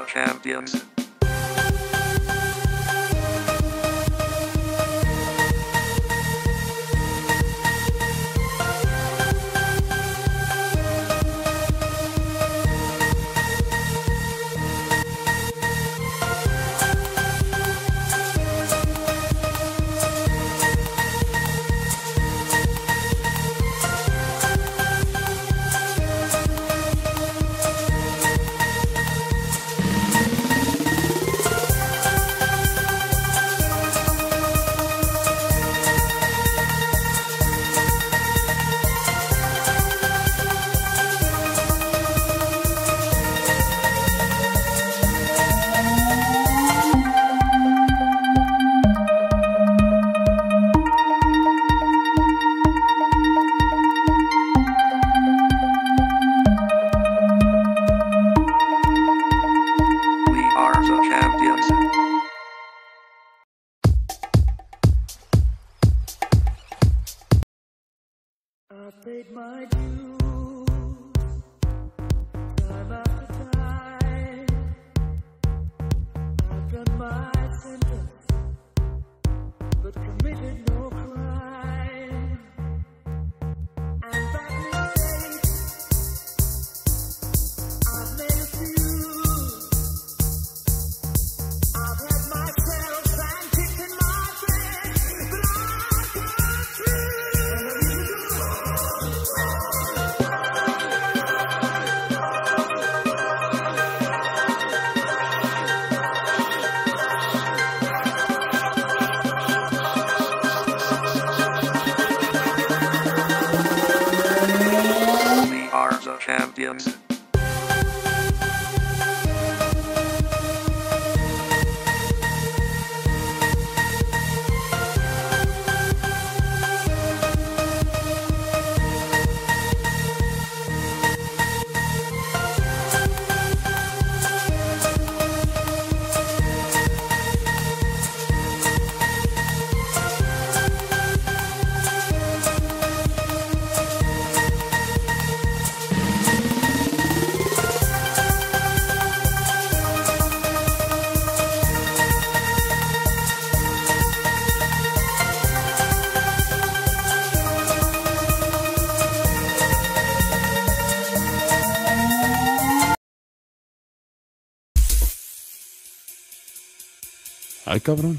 the champions.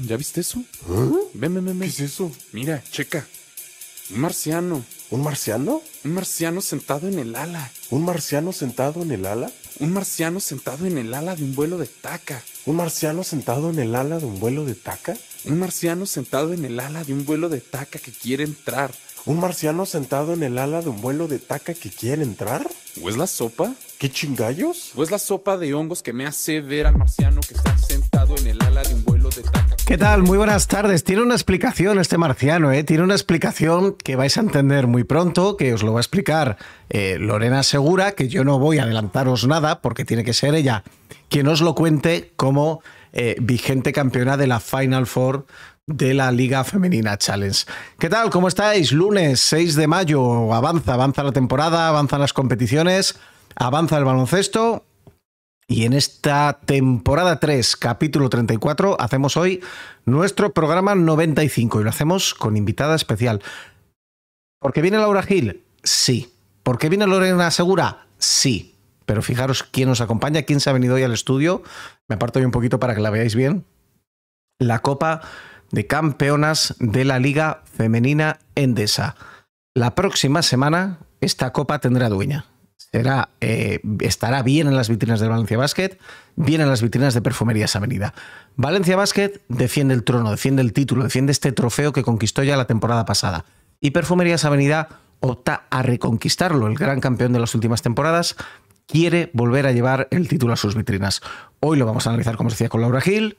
¿Ya viste eso? ¿Eh? ¿Qué es eso? Mira, checa. Un marciano. ¿Un marciano? Un marciano sentado en el ala. ¿Un marciano sentado en el ala? Un marciano sentado en el ala de un vuelo de taca. ¿Un marciano sentado en el ala de un vuelo de taca? Un marciano sentado en el ala de un vuelo de taca que quiere entrar. ¿Un marciano sentado en el ala de un vuelo de taca que quiere entrar? ¿O es la sopa? ¿Qué chingallos? ¿O es la sopa de hongos que me hace ver al marciano que está sentado en el ala de un vuelo de taca? ¿Qué tal? Muy buenas tardes. Tiene una explicación este marciano, ¿eh? Tiene una explicación que vais a entender muy pronto, que os lo va a explicar eh, Lorena Segura, que yo no voy a adelantaros nada porque tiene que ser ella quien os lo cuente como eh, vigente campeona de la Final Four de la Liga Femenina Challenge. ¿Qué tal? ¿Cómo estáis? Lunes 6 de mayo. Avanza, avanza la temporada, avanzan las competiciones, avanza el baloncesto y en esta temporada 3, capítulo 34, hacemos hoy nuestro programa 95 y lo hacemos con invitada especial. ¿Por qué viene Laura Gil? Sí. ¿Por qué viene Lorena Segura? Sí. Pero fijaros quién nos acompaña, quién se ha venido hoy al estudio. Me aparto hoy un poquito para que la veáis bien. La Copa de Campeonas de la Liga Femenina Endesa. La próxima semana esta copa tendrá dueña será, eh, estará bien en las vitrinas de Valencia Basket, bien en las vitrinas de Perfumerías Avenida. Valencia Basket defiende el trono, defiende el título, defiende este trofeo que conquistó ya la temporada pasada. Y Perfumerías Avenida opta a reconquistarlo. El gran campeón de las últimas temporadas quiere volver a llevar el título a sus vitrinas. Hoy lo vamos a analizar, como decía, con Laura Gil.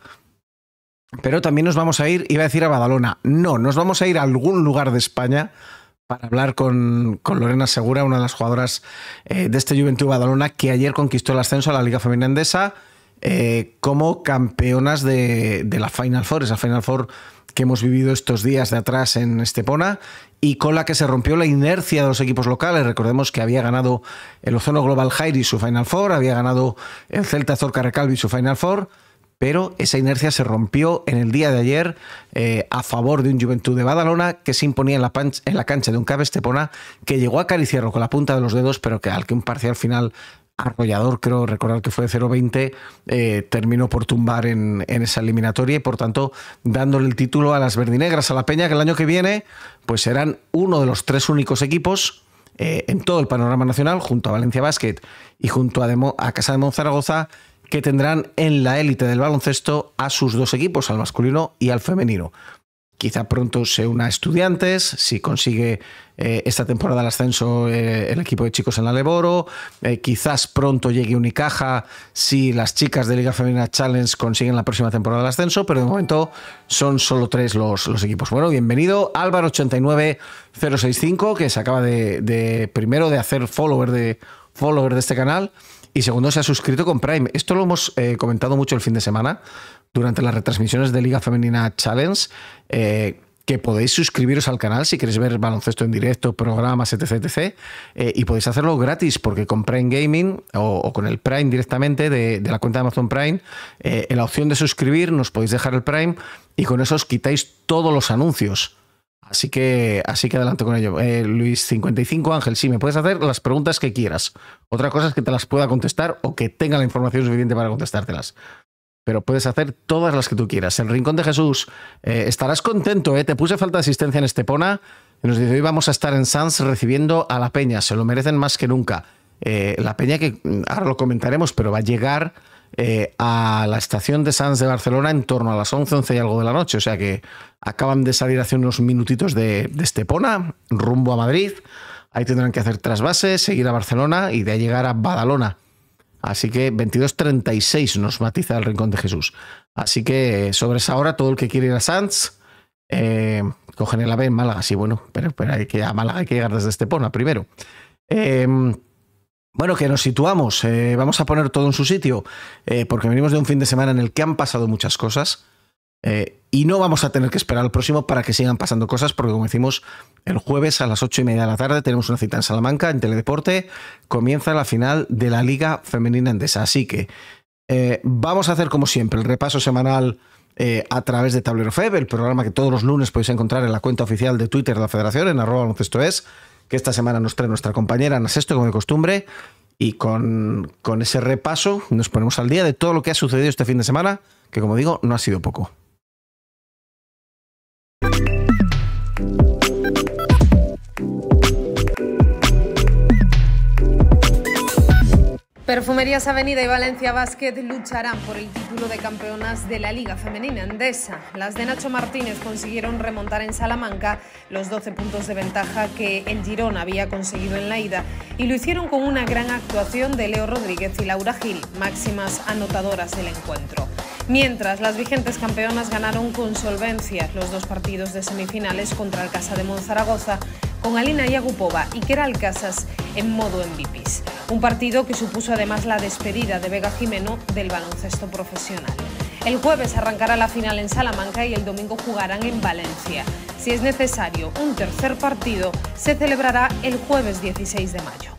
Pero también nos vamos a ir, iba a decir a Badalona. No, nos vamos a ir a algún lugar de España para hablar con, Lorena Segura, una de las jugadoras eh, de este Juventud Badalona que ayer conquistó el ascenso a la Liga Femenina Endesa eh, como campeonas de, la Final Four, esa Final Four que hemos vivido estos días de atrás en Estepona y con la que se rompió la inercia de los equipos locales. Recordemos que había ganado el Ozono Global y su Final Four, había ganado el Celta Zorca Recalvi su Final Four pero esa inercia se rompió en el día de ayer eh, a favor de un Juventud de Badalona que se imponía en la, cancha de un Cabe Estepona que llegó a acariciarlo con la punta de los dedos, pero que al que un parcial final arrollador, creo recordar que fue de 0-20, eh, terminó por tumbar en, esa eliminatoria y por tanto dándole el título a las verdinegras, a la Peña, que el año que viene pues serán uno de los tres únicos equipos eh, en todo el panorama nacional, junto a Valencia Basket y junto a, a Casa de Monzaragoza, que tendrán en la élite del baloncesto a sus dos equipos, al masculino y al femenino. Quizá pronto se una a estudiantes, si consigue eh, esta temporada el ascenso eh, el equipo de chicos en la Leboro, eh, quizás pronto llegue Unicaja si las chicas de Liga Femenina Challenge consiguen la próxima temporada el ascenso, pero de momento son solo tres los, equipos. Bueno, bienvenido Álvaro89065, que se acaba de, de primero de hacer follower de, follower de este canal y segundo, se ha suscrito con Prime. Esto lo hemos eh, comentado mucho el fin de semana durante las retransmisiones de Liga Femenina Challenge. Eh, que podéis suscribiros al canal si queréis ver baloncesto en directo, programas, etc. Eh, y podéis hacerlo gratis porque con Prime Gaming o, con el Prime directamente de, la cuenta de Amazon Prime, en la opción de suscribir nos podéis dejar el Prime y con eso os quitáis todos los anuncios. Así que, así que adelante con ello. Eh, Luis55 Ángel, sí, me puedes hacer las preguntas que quieras. Otra cosa es que te las pueda contestar o que tenga la información suficiente para contestártelas. Pero puedes hacer todas las que tú quieras. El Rincón de Jesús, eh, estarás contento, ¿eh? Te puse falta de asistencia en Estepona. Y nos dice, hoy vamos a estar en Sans recibiendo a la Peña. Se lo merecen más que nunca. Eh, la Peña que ahora lo comentaremos, pero va a llegar eh, a la estación de Sanz de Barcelona en torno a las 11, 11 y algo de la noche. O sea que acaban de salir hace unos minutitos de, Estepona, rumbo a Madrid. Ahí tendrán que hacer trasvases, seguir a Barcelona y de llegar a Badalona. Así que 22.36 nos matiza el Rincón de Jesús. Así que eh, sobre esa hora, todo el que quiere ir a Sanz, eh, cogen el AVE en Málaga. Sí, bueno, pero, hay que, a Málaga hay que llegar desde Estepona primero. Bueno, que nos situamos, eh, vamos a poner todo en su sitio, eh, porque venimos de un fin de semana en el que han pasado muchas cosas eh, y no vamos a tener que esperar al próximo para que sigan pasando cosas, porque como decimos, el jueves a las ocho y media de la tarde tenemos una cita en Salamanca, en Teledeporte, comienza la final de la Liga Femenina Endesa. Así que vamos a hacer como siempre el repaso semanal a través de Tablero Feb, el programa que todos los lunes podéis encontrar en la cuenta oficial de Twitter de la Federación, en arroba es que esta semana nos trae nuestra compañera Ana Sesto, como de costumbre. Y con ese repaso nos ponemos al día de todo lo que ha sucedido este fin de semana, que como digo, no ha sido poco. Perfumerías Avenida y Valencia Basket lucharán por el título de campeonas de la Liga Femenina Andesa. Las de Nacho Martínez consiguieron remontar en Salamanca los 12 puntos de ventaja que el Girón había conseguido en la ida y lo hicieron con una gran actuación de Leo Rodríguez y Laura Gil, máximas anotadoras del encuentro. Mientras, las vigentes campeonas ganaron con solvencia los dos partidos de semifinales contra el Casa de Monzaragoza con Alina Yagupova y Keral Casas en modo en Un partido que supuso además la despedida de Vega Jimeno del baloncesto profesional. El jueves arrancará la final en Salamanca y el domingo jugarán en Valencia. Si es necesario un tercer partido, se celebrará el jueves 16 de mayo.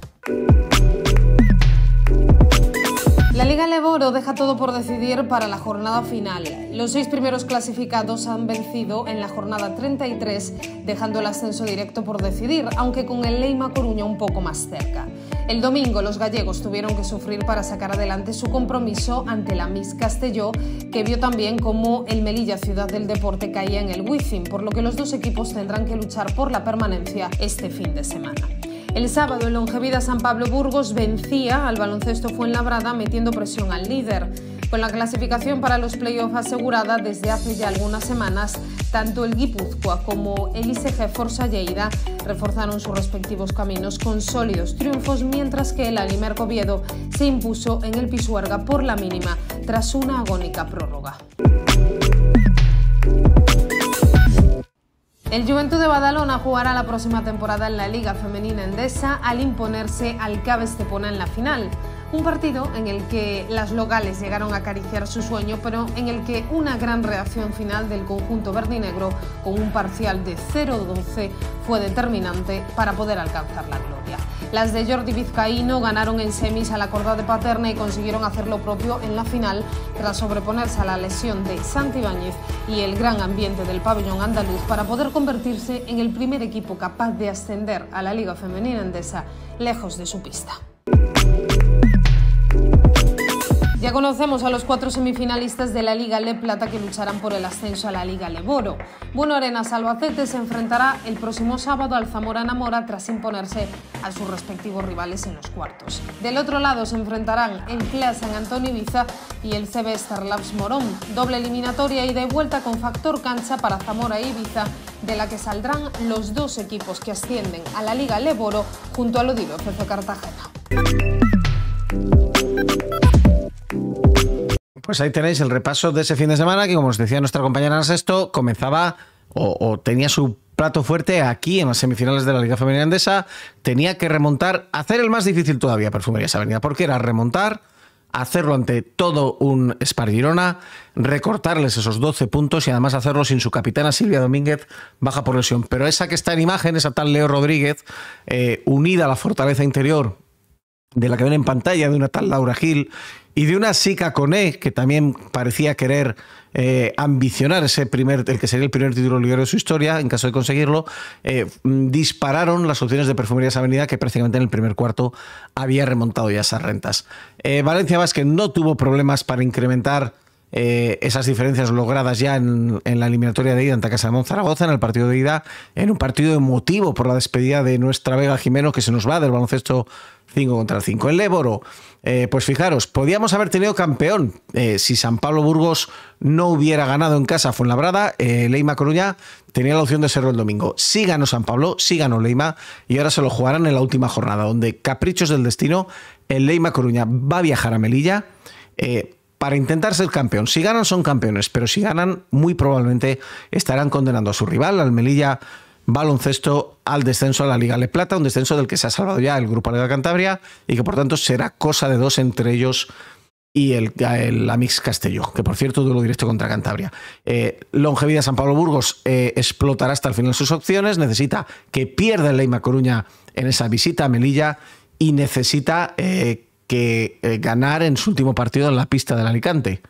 La Liga Leboro deja todo por decidir para la jornada final. Los seis primeros clasificados han vencido en la jornada 33, dejando el ascenso directo por decidir, aunque con el Leima Coruña un poco más cerca. El domingo los gallegos tuvieron que sufrir para sacar adelante su compromiso ante la Miss Castelló, que vio también cómo el Melilla Ciudad del Deporte caía en el Wizzing, por lo que los dos equipos tendrán que luchar por la permanencia este fin de semana. El sábado, el Longevida San Pablo Burgos vencía al baloncesto Fuenlabrada metiendo presión al líder. Con la clasificación para los playoffs asegurada desde hace ya algunas semanas, tanto el Guipúzcoa como el ICG Forza Lleida reforzaron sus respectivos caminos con sólidos triunfos, mientras que el Alimer Coviedo se impuso en el Pisuerga por la mínima tras una agónica prórroga. El Juventud de Badalona jugará la próxima temporada en la Liga Femenina Endesa al imponerse al Cabe Estepona en la final. Un partido en el que las locales llegaron a acariciar su sueño, pero en el que una gran reacción final del conjunto verde y negro con un parcial de 0-12 fue determinante para poder alcanzar la gloria. Las de Jordi Vizcaíno ganaron en semis a la corda de Paterna y consiguieron hacer lo propio en la final tras sobreponerse a la lesión de Santibáñez y el gran ambiente del pabellón andaluz para poder convertirse en el primer equipo capaz de ascender a la Liga Femenina Andesa lejos de su pista. Ya conocemos a los cuatro semifinalistas de la Liga Le Plata que lucharán por el ascenso a la Liga Leboro. Bueno Arenas Albacete se enfrentará el próximo sábado al Zamora Namora tras imponerse a sus respectivos rivales en los cuartos. Del otro lado se enfrentarán el CLEA San Antonio Ibiza y el CB Labs Morón. Doble eliminatoria y de vuelta con factor cancha para Zamora e Ibiza, de la que saldrán los dos equipos que ascienden a la Liga Leboro junto al Odilo de Cartagena. Pues ahí tenéis el repaso de ese fin de semana que, como os decía nuestra compañera Sesto, comenzaba o, tenía su plato fuerte aquí en las semifinales de la Liga Femenina Andesa. Tenía que remontar, hacer el más difícil todavía, Perfumería Avenida, porque era remontar, hacerlo ante todo un Espargirona, recortarles esos 12 puntos y además hacerlo sin su capitana Silvia Domínguez baja por lesión. Pero esa que está en imagen, esa tal Leo Rodríguez, eh, unida a la fortaleza interior de la que ven en pantalla, de una tal Laura Gil y de una Sika Coné, e, que también parecía querer eh, ambicionar ese primer, el que sería el primer título ligero de su historia, en caso de conseguirlo, eh, mm, dispararon las opciones de Perfumería Avenida, que prácticamente en el primer cuarto había remontado ya esas rentas. Eh, Valencia Vázquez no tuvo problemas para incrementar esas diferencias logradas ya en, la eliminatoria de ida ante Casa de Monzaragoza, en el partido de ida, en un partido emotivo por la despedida de nuestra Vega Jimeno, que se nos va del baloncesto 5 contra 5. El Éboro, eh, pues fijaros, podíamos haber tenido campeón eh, si San Pablo Burgos no hubiera ganado en casa Fuenlabrada. Eh, Leima Coruña tenía la opción de serlo el domingo. Sí ganó San Pablo, sí ganó Leima y ahora se lo jugarán en la última jornada, donde caprichos del destino, el Leima Coruña va a viajar a Melilla. Eh, para intentar ser campeón. Si ganan son campeones, pero si ganan muy probablemente estarán condenando a su rival, al Melilla baloncesto al descenso a la Liga Le Plata, un descenso del que se ha salvado ya el Grupo de Cantabria y que por tanto será cosa de dos entre ellos y el, Amix Castelló, que por cierto duelo directo contra Cantabria. Eh, longevidad San Pablo Burgos eh, explotará hasta el final sus opciones, necesita que pierda el Leima Coruña en esa visita a Melilla y necesita eh, que eh, ganar en su último partido en la pista del Alicante.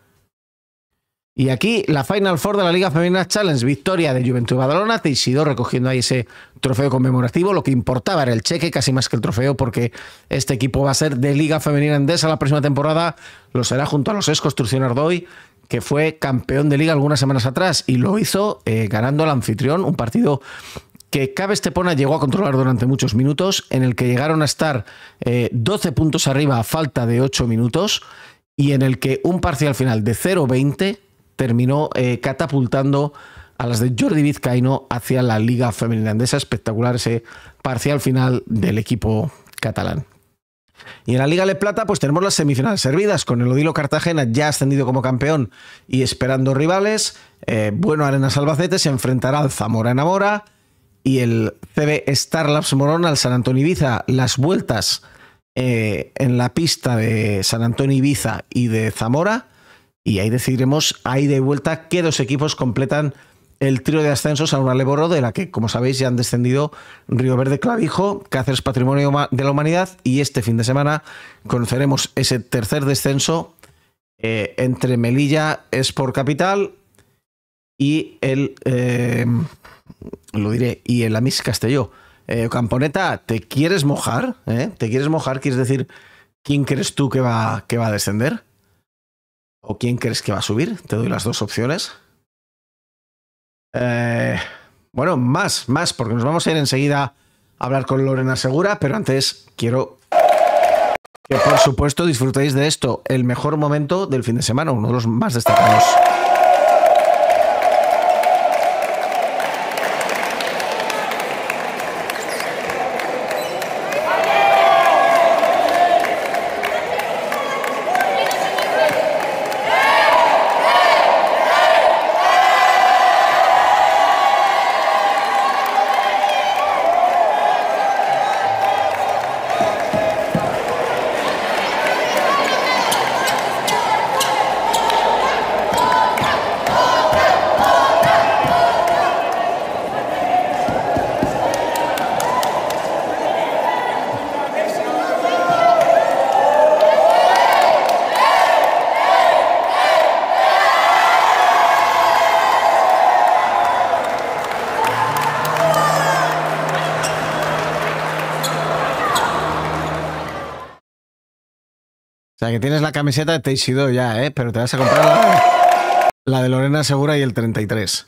Y aquí la Final Four de la Liga Femenina Challenge, victoria de Juventud Badalona, Teisido recogiendo ahí ese trofeo conmemorativo, lo que importaba era el cheque casi más que el trofeo porque este equipo va a ser de Liga Femenina Endesa la próxima temporada, lo será junto a los ex Construcción Ardoy, que fue campeón de liga algunas semanas atrás y lo hizo eh, ganando al anfitrión, un partido que Cabe Estepona llegó a controlar durante muchos minutos, en el que llegaron a estar 12 eh, puntos arriba a falta de 8 minutos y en el que un parcial final de 0-20 terminó eh, catapultando a las de Jordi Vizcaino hacia la Liga esa Espectacular ese eh, parcial final del equipo catalán. Y en la Liga Le Plata, pues tenemos las semifinales servidas, con el Odilo Cartagena ya ascendido como campeón y esperando rivales. Eh, bueno, Arenas Albacete se enfrentará al Zamora Enamora y el CB Starlabs Morón al San Antonio Ibiza. Las vueltas en la pista de San Antonio Ibiza y de Zamora y ahí decidiremos ahí de vuelta qué dos equipos completan el trío de ascensos a una Leboro, de la que, como sabéis, ya han descendido Río Verde Clavijo, que Cáceres Patrimonio de la Humanidad, y este fin de semana conoceremos ese tercer descenso eh, entre Melilla, Sport Capital y el. Eh, lo diré, y el Amis Castelló. Eh, Camponeta, ¿te quieres mojar? ¿Eh? ¿Te quieres mojar? ¿Quieres decir quién crees tú que va, que va a descender? ¿O quién crees que va a subir? Te doy las dos opciones. Eh, bueno, más, más, porque nos vamos a ir enseguida a hablar con Lorena Segura, pero antes quiero que, por supuesto, disfrutéis de esto, el mejor momento del fin de semana, uno de los más destacados. que tienes la camiseta de Teixido ya, ¿eh? Pero te vas a comprar la, de Lorena Segura y el 33.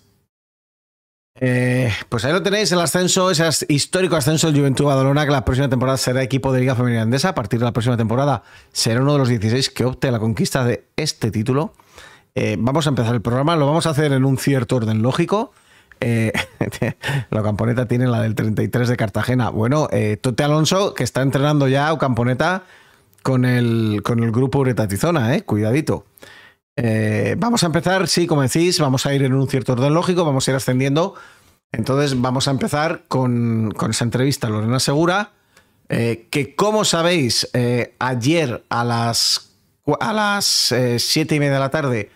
Eh, pues ahí lo tenéis, el ascenso, ese histórico ascenso del Juventud Badalona, que la próxima temporada será equipo de Liga Femenina Andesa. A partir de la próxima temporada será uno de los 16 que opte a la conquista de este título. Eh, vamos a empezar el programa, lo vamos a hacer en un cierto orden lógico. Eh, la Camponeta tiene la del 33 de Cartagena. Bueno, Tote Alonso, que está entrenando ya, o Camponeta, con el, con el grupo Uretatizona, ¿eh? Cuidadito. Eh, vamos a empezar, sí, como decís, vamos a ir en un cierto orden lógico, vamos a ir ascendiendo. Entonces vamos a empezar con, esa entrevista Lorena Segura, eh, que como sabéis, eh, ayer a las, a las siete y media de la tarde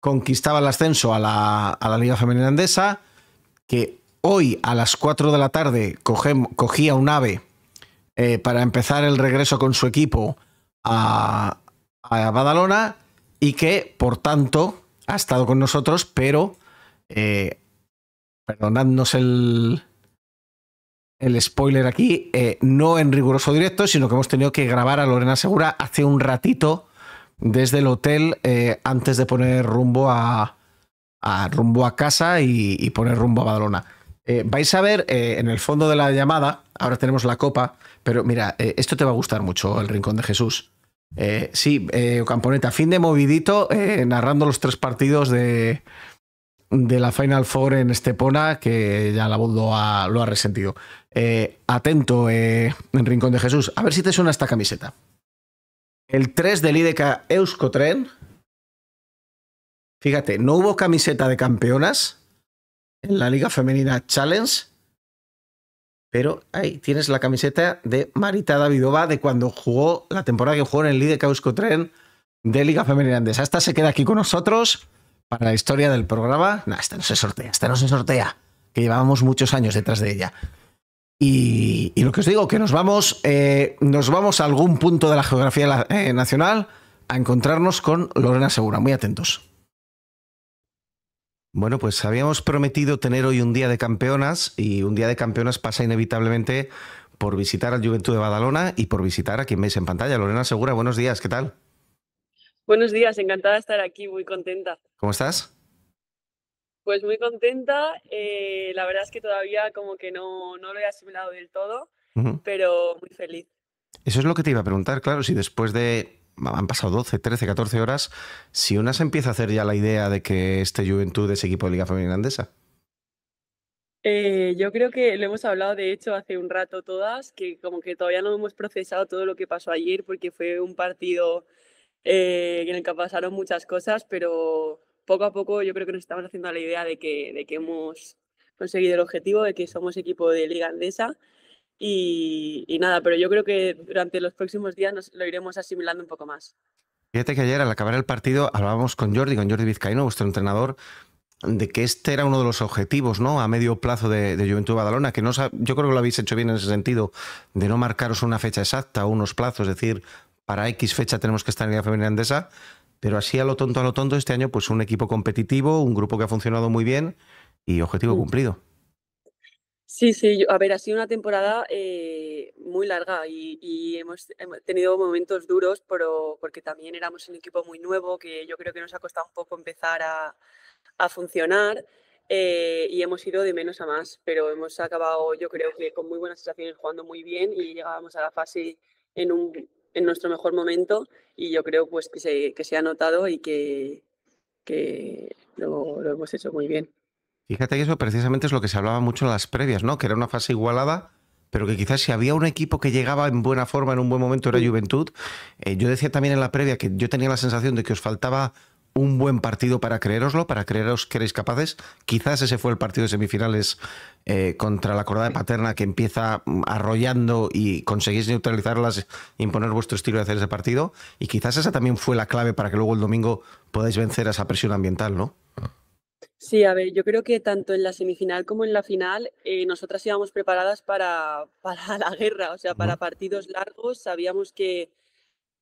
conquistaba el ascenso a la, Liga Femenina Andesa, que hoy a las 4 de la tarde cogía un ave para empezar el regreso con su equipo a, Badalona y que, por tanto, ha estado con nosotros, pero eh, perdonadnos el, el spoiler aquí, eh, no en riguroso directo, sino que hemos tenido que grabar a Lorena Segura hace un ratito desde el hotel eh, antes de poner rumbo a, rumbo a casa y, poner rumbo a Badalona. vais a ver en el fondo de la llamada, ahora tenemos la copa, pero mira, esto te va a gustar mucho, el Rincón de Jesús. Eh, sí, eh, Camponeta, fin de movidito, eh, narrando los tres partidos de, la Final Four en Estepona, que ya la voz lo ha, lo ha resentido. atento, en Rincón de Jesús, a ver si te suena esta camiseta. El 3 del IDK Euskotren. Fíjate, no hubo camiseta de campeonas en la Liga Femenina Challenge pero ahí tienes la camiseta de Marita Davidova de cuando jugó la temporada que jugó en el Causco tren de Liga Femenina Andesa. Esta se queda aquí con nosotros para la historia del programa. No, esta no se sortea, esta no se sortea, que llevábamos muchos años detrás de ella. Y, lo que os digo, que nos vamos, eh, nos vamos a algún punto de la geografía eh, nacional a encontrarnos con Lorena Segura. Muy atentos. Bueno, pues habíamos prometido tener hoy un día de campeonas y un día de campeonas pasa inevitablemente por visitar al Juventud de Badalona y por visitar a quien veis en pantalla. Lorena Segura, buenos días, ¿qué tal? Buenos días, encantada de estar aquí, muy contenta. ¿Cómo estás? Pues muy contenta, eh, la verdad es que todavía como que no, lo he asimilado del todo, pero muy feliz. Eso es lo que te iba a preguntar, claro, si después de han pasado 12, 13, 14 horas. Si una se empieza a hacer ya la idea de que este Juventud es equipo de Liga Femenina Andesa. Eh, yo creo que lo hemos hablado, de hecho, hace un rato todas, que como que todavía no hemos procesado todo lo que pasó ayer, porque fue un partido eh, en el que pasaron muchas cosas, pero poco a poco yo creo que nos estamos haciendo la idea de que, de que hemos conseguido el objetivo, de que somos equipo de Liga Andesa y, nada, pero yo creo que durante los próximos días nos lo iremos asimilando un poco más. Fíjate que ayer al acabar el partido hablábamos con Jordi, con Jordi Vizcaíno, vuestro entrenador, de que este era uno de los objetivos ¿no? a medio plazo de, de Juventud Badalona, que no, yo creo que lo habéis hecho bien en ese sentido, de no marcaros una fecha exacta, o unos plazos, es decir, para X fecha tenemos que estar en la femenina andesa, pero así a lo tonto, a lo tonto, este año pues un equipo competitivo, un grupo que ha funcionado muy bien y objetivo mm. cumplido. Sí, sí, a ver, ha sido una temporada eh, muy larga y, hemos, tenido momentos duros, pero porque también éramos un equipo muy nuevo que yo creo que nos ha costado un poco empezar a, funcionar eh, y hemos ido de menos a más, pero hemos acabado yo creo que con muy buenas sensaciones, jugando muy bien y llegábamos a la fase en, un, en nuestro mejor momento y yo creo pues que se, que se ha notado y que, lo hemos hecho muy bien. Fíjate que eso precisamente es lo que se hablaba mucho en las previas, ¿no? Que era una fase igualada, pero que quizás si había un equipo que llegaba en buena forma, en un buen momento, era Juventud. Eh, yo decía también en la previa que yo tenía la sensación de que os faltaba un buen partido para creeroslo, para creeros que erais capaces. Quizás ese fue el partido de semifinales eh, contra la Cordada de Paterna que empieza mm, arrollando y conseguís neutralizarlas, imponer vuestro estilo de hacer ese partido. Y quizás esa también fue la clave para que luego el domingo podáis vencer a esa presión ambiental, ¿no? Sí, a ver, yo creo que tanto en la semifinal como en la final eh, nosotras íbamos preparadas para, la guerra, o sea, para partidos largos. Sabíamos que,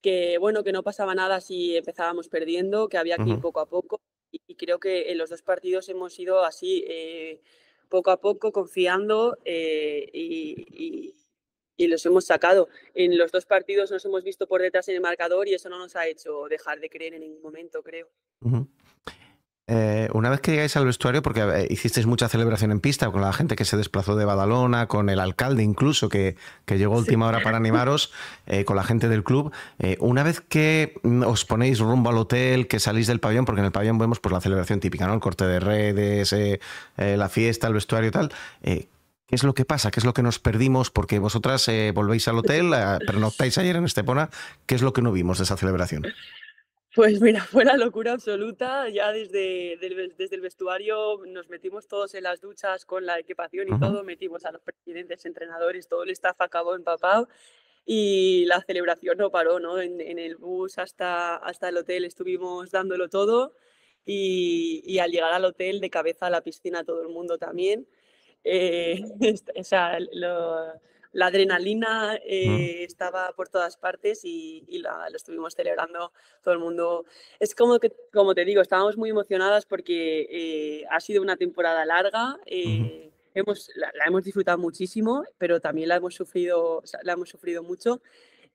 que, bueno, que no pasaba nada si empezábamos perdiendo, que había que ir poco a poco. Y, creo que en los dos partidos hemos ido así, eh, poco a poco, confiando eh, y, los hemos sacado. En los dos partidos nos hemos visto por detrás en el marcador y eso no nos ha hecho dejar de creer en ningún momento, creo. Eh, una vez que llegáis al vestuario, porque eh, hicisteis mucha celebración en pista con la gente que se desplazó de Badalona, con el alcalde incluso que, llegó a última hora para animaros, eh, con la gente del club. una vez que mm, os ponéis rumbo al hotel, que salís del pabellón, porque en el pabellón vemos pues, la celebración típica, ¿no? El corte de redes, la fiesta, el vestuario y tal. ¿Qué es lo que pasa? ¿Qué es lo que nos perdimos? Porque vosotras volvéis al hotel, pero no estáis ayer en Estepona. ¿Qué es lo que no vimos de esa celebración? Pues mira, fue la locura absoluta. Ya desde, desde el vestuario nos metimos todos en las duchas con la equipación y todo. Metimos a los presidentes, entrenadores, todo el staff acabó empapado. Y la celebración no paró, ¿no? En, el bus hasta, hasta el hotel estuvimos dándolo todo. Y, al llegar al hotel, de cabeza a la piscina, todo el mundo también. Eh, o sea, lo, la adrenalina eh, estaba por todas partes y, la, lo estuvimos celebrando todo el mundo. Es como que, como te digo, estábamos muy emocionadas porque eh, ha sido una temporada larga. Eh, hemos, la, hemos disfrutado muchísimo, pero también la hemos sufrido, la hemos sufrido mucho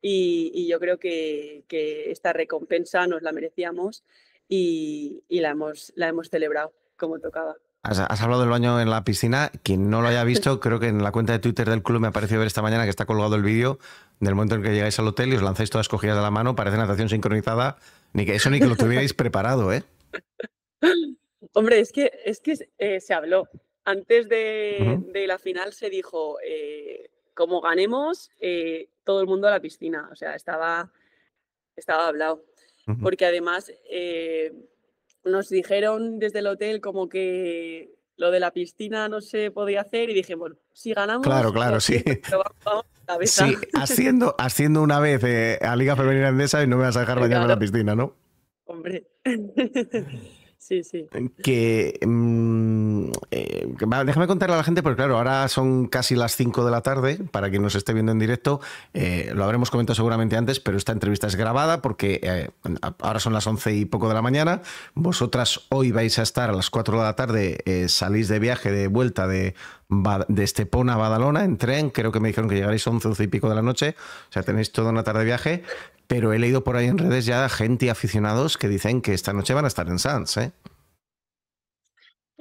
y, yo creo que, esta recompensa nos la merecíamos y, y la, hemos, la hemos celebrado como tocaba. Has, hablado del baño en la piscina. Quien no lo haya visto, creo que en la cuenta de Twitter del club me ha parecido ver esta mañana que está colgado el vídeo del momento en que llegáis al hotel y os lanzáis todas cogidas de la mano. Parece natación sincronizada. Ni que eso ni que lo tuvierais preparado, ¿eh? Hombre, es que, es que eh, se habló. Antes de, la final se dijo, eh, como ganemos, eh, todo el mundo a la piscina. O sea, estaba, estaba hablado. Porque además nos dijeron desde el hotel como que lo de la piscina no se podía hacer y dije, bueno, si ganamos... Claro, claro, sí. haciendo, haciendo una vez eh, a Liga Femenina andesa y no me vas a dejar bañarme en la piscina, ¿no? Hombre. Sí, sí. Que, mm, eh, déjame contarle a la gente, porque claro, ahora son casi las 5 de la tarde, para quien nos esté viendo en directo, eh, lo habremos comentado seguramente antes, pero esta entrevista es grabada porque eh, ahora son las 11 y poco de la mañana, vosotras hoy vais a estar a las 4 de la tarde, salís de viaje de vuelta de, de Estepona a Badalona en tren, creo que me dijeron que llegaréis 11, 11 y pico de la noche, o sea, tenéis toda una tarde de viaje, pero he leído por ahí en redes ya gente y aficionados que dicen que esta noche van a estar en Sanz, ¿eh?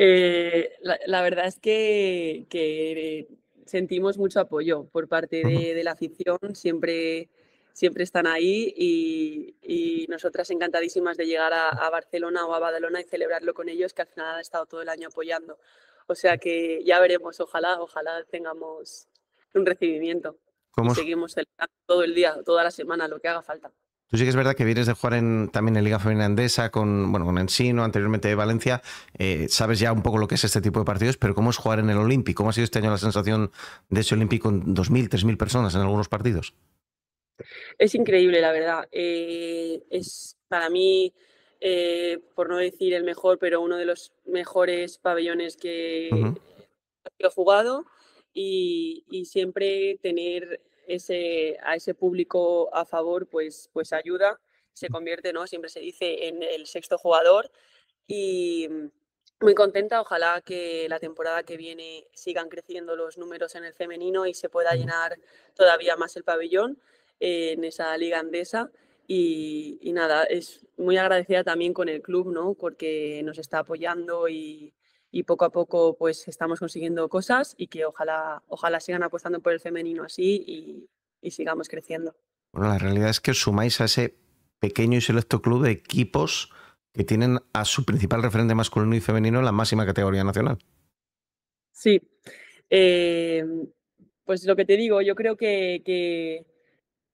Eh, la, verdad es que, sentimos mucho apoyo por parte de, la afición, siempre, siempre están ahí y, nosotras encantadísimas de llegar a, a, Barcelona o a Badalona y celebrarlo con ellos, que al final han estado todo el año apoyando. O sea que ya veremos, ojalá, ojalá tengamos un recibimiento. seguimos todo el día, toda la semana, lo que haga falta. Tú sí que es verdad que vienes de jugar en, también en Liga Finlandesa con, bueno, con Ensino, anteriormente de Valencia. Eh, sabes ya un poco lo que es este tipo de partidos, pero ¿cómo es jugar en el Olímpico? ¿Cómo ha sido este año la sensación de ese Olímpico con 2.000, 3.000 personas en algunos partidos? Es increíble, la verdad. Eh, es para mí eh, por no decir el mejor, pero uno de los mejores pabellones que, he jugado y, siempre tener ese, a ese público a favor pues, pues ayuda, se convierte, ¿no? Siempre se dice en el sexto jugador y muy contenta, ojalá que la temporada que viene sigan creciendo los números en el femenino y se pueda llenar todavía más el pabellón eh, en esa liga andesa y, nada, es muy agradecida también con el club, ¿no? Porque nos está apoyando y, poco a poco pues estamos consiguiendo cosas y que ojalá, ojalá sigan apostando por el femenino así y, sigamos creciendo. Bueno, la realidad es que os sumáis a ese pequeño y selecto club de equipos que tienen a su principal referente masculino y femenino en la máxima categoría nacional. Sí. Eh, pues lo que te digo, yo creo que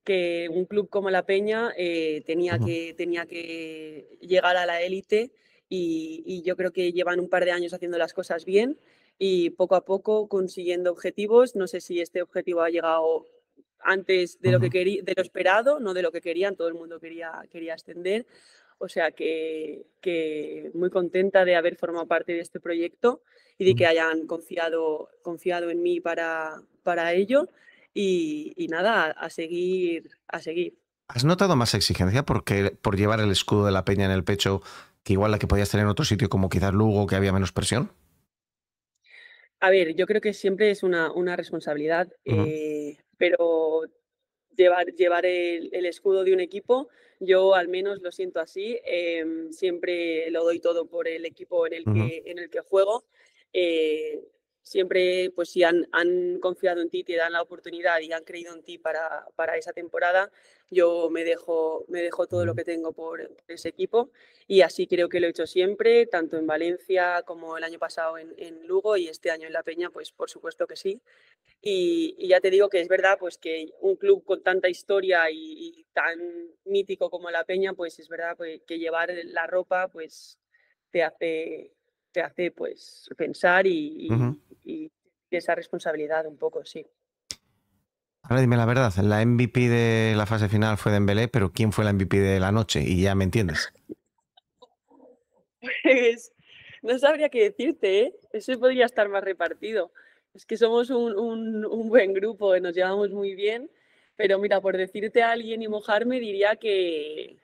que un club como La Peña eh, tenía, que, tenía que llegar a la élite y, yo creo que llevan un par de años haciendo las cosas bien y poco a poco consiguiendo objetivos. No sé si este objetivo ha llegado antes de lo, que de lo esperado, no de lo que querían, todo el mundo quería, quería ascender. O sea que, muy contenta de haber formado parte de este proyecto y de que hayan confiado, confiado en mí para, para ello y, nada, a seguir, a seguir. ¿Has notado más exigencia porque, por llevar el escudo de la peña en el pecho que igual la que podías tener en otro sitio, como quizás Lugo, que había menos presión? A ver, yo creo que siempre es una, responsabilidad, eh, pero llevar, llevar el, escudo de un equipo, yo al menos lo siento así, em, siempre lo doy todo por el equipo en el, que, en el que juego. Eh, siempre, pues si han, han, confiado en ti, te dan la oportunidad y han creído en ti para, para esa temporada, yo me dejo, me dejo todo lo que tengo por, ese equipo y así creo que lo he hecho siempre, tanto en Valencia como el año pasado en, Lugo y este año en La Peña, pues por supuesto que sí. Y, ya te digo que es verdad, pues que un club con tanta historia y, tan mítico como La Peña, pues es verdad pues, que llevar la ropa, pues te hace te hace pues pensar y, y esa responsabilidad un poco, sí. Ahora dime la verdad, la MVP de la fase final fue Dembélé, pero ¿quién fue la MVP de la noche? Y ya me entiendes. pues no sabría qué decirte, ¿eh? Eso podría estar más repartido. Es que somos un, buen grupo, eh, nos llevamos muy bien, pero mira, por decirte a alguien y mojarme, diría que,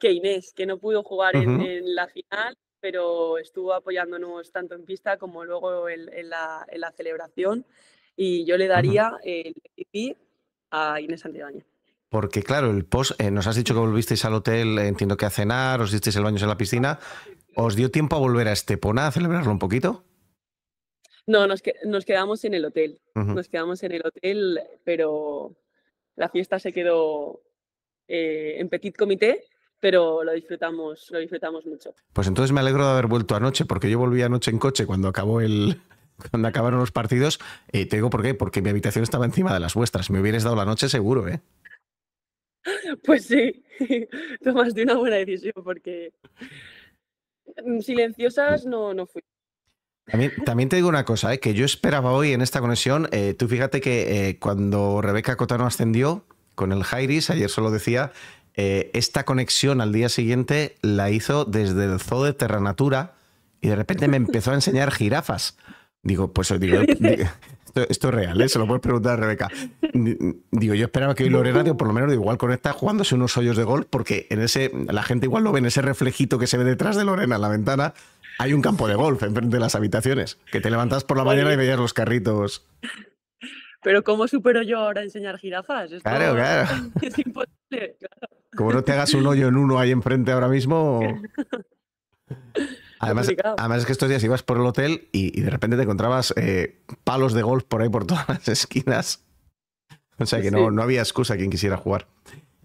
Inés, que no pudo jugar en, la final pero estuvo apoyándonos tanto en pista como luego en, la, celebración. Y yo le daría el MVP a Inés Santibáñez. Porque claro, el post, eh, nos has dicho que volvisteis al hotel, eh, entiendo que a cenar, os disteis el baño en la piscina. ¿Os dio tiempo a volver a Estepona a celebrarlo un poquito? No, nos, quedamos en el hotel. Nos quedamos en el hotel, pero la fiesta se quedó eh, en petit comité pero lo disfrutamos, lo disfrutamos mucho. Pues entonces me alegro de haber vuelto anoche, porque yo volví anoche en coche cuando acabó el, cuando acabaron los partidos. Y te digo por qué, porque mi habitación estaba encima de las vuestras. Me hubieras dado la noche seguro, ¿eh? Pues sí, tomaste una buena decisión porque silenciosas no, no fui. También, te digo una cosa, ¿eh? que yo esperaba hoy en esta conexión, eh, tú fíjate que eh, cuando Rebeca Cotano ascendió con el Jairis, ayer solo decía eh, esta conexión al día siguiente la hizo desde el zoo de Terranatura y de repente me empezó a enseñar jirafas. Digo, pues eh, esto, es real, ¿eh? se lo puedes preguntar a Rebeca. Digo, yo esperaba que hoy Lorena, por lo menos igual con jugándose unos hoyos de golf, porque en ese, la gente igual lo ve en ese reflejito que se ve detrás de Lorena en la ventana, hay un campo de golf enfrente de las habitaciones, que te levantas por la mañana y veías los carritos pero ¿cómo supero yo ahora enseñar jirafas? claro, claro. Es imposible. Como no te hagas un hoyo en uno ahí enfrente ahora mismo. Además, además, es que estos días ibas por el hotel y, de repente te encontrabas eh, palos de golf por ahí por todas las esquinas. O sea que no, no, había excusa quien quisiera jugar.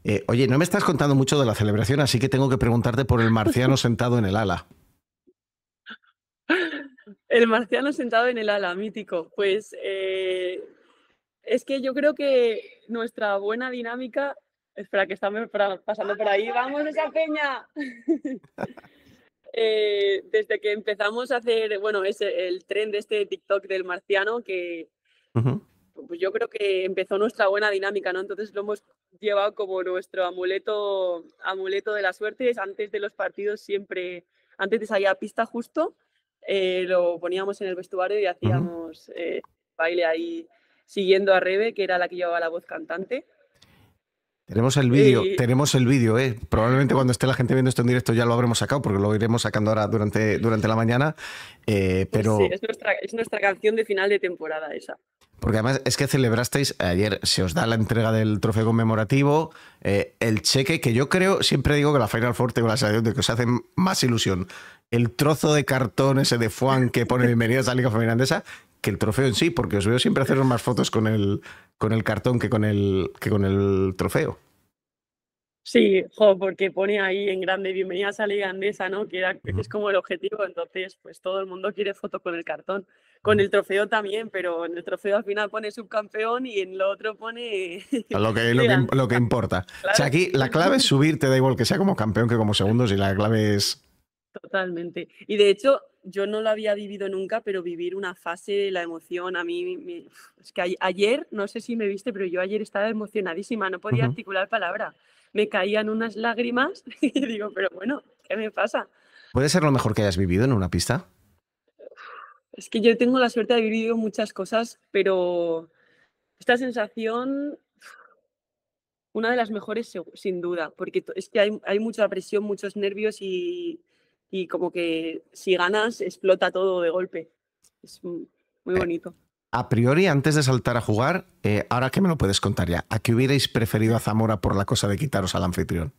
Eh, oye, no me estás contando mucho de la celebración, así que tengo que preguntarte por el marciano sentado en el ala. El marciano sentado en el ala, mítico. Pues eh, es que yo creo que nuestra buena dinámica. Espera, que estamos pasando por ahí. ¡Vamos, esa peña! Eh, desde que empezamos a hacer, bueno, es el tren de este TikTok del marciano que. Pues yo creo que empezó nuestra buena dinámica, ¿no? Entonces lo hemos llevado como nuestro amuleto, amuleto de la suerte. antes de los partidos siempre, antes de salir a pista justo, eh, lo poníamos en el vestuario y hacíamos eh, baile ahí siguiendo a Rebe, que era la que llevaba la voz cantante. Tenemos el vídeo, tenemos el vídeo, ¿eh? Probablemente cuando esté la gente viendo esto en directo ya lo habremos sacado, porque lo iremos sacando ahora durante, durante la mañana. Eh, pero... Sí, es nuestra, canción de final de temporada esa. Porque además es que celebrasteis ayer, se os da la entrega del trofeo conmemorativo, eh, el cheque, que yo creo, siempre digo que la Final Four tengo la sensación de que os hace más ilusión. El trozo de cartón ese de Juan que pone bienvenidos a la Liga Feminandesa que el trofeo en sí, porque os veo siempre haceros más fotos con el, con el cartón que con el, que con el trofeo. Sí, jo, porque pone ahí en grande bienvenida a Liga Andesa, ¿no? Que, es como el objetivo, entonces pues todo el mundo quiere foto con el cartón, con el trofeo también, pero en el trofeo al final pone subcampeón y en lo otro pone... Lo que, lo que, que importa. O sea, aquí la clave es subirte, da igual que sea como campeón que como segundo, y la clave es Totalmente. Y de hecho, yo no lo había vivido nunca, pero vivir una fase, de la emoción, a mí, es que ayer, no sé si me viste, pero yo ayer estaba emocionadísima, no podía articular palabra. Me caían unas lágrimas y digo, pero bueno, ¿qué me pasa? ¿Puede ser lo mejor que hayas vivido en una pista? Es que yo tengo la suerte de haber vivido muchas cosas, pero esta sensación, una de las mejores sin duda, porque es que hay mucha presión, muchos nervios y y como que si ganas explota todo de golpe. Es muy eh, bonito. a priori, antes de saltar a jugar, eh, ahora qué me lo puedes contar ya, ¿a qué hubierais preferido a Zamora por la cosa de quitaros al anfitrión?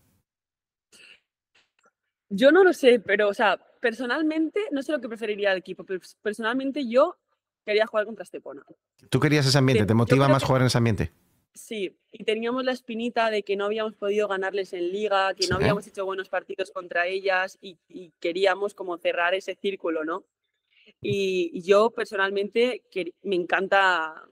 Yo no lo sé, pero, o sea, personalmente, no sé lo que preferiría el equipo, pero personalmente yo quería jugar contra Estepona. ¿Tú querías ese ambiente? ¿Te motiva más jugar en ese ambiente? Sí, y teníamos la espinita de que no habíamos podido ganarles en liga, que no habíamos hecho buenos partidos contra ellas y, queríamos como cerrar ese círculo, ¿no? Y yo personalmente que, me encanta,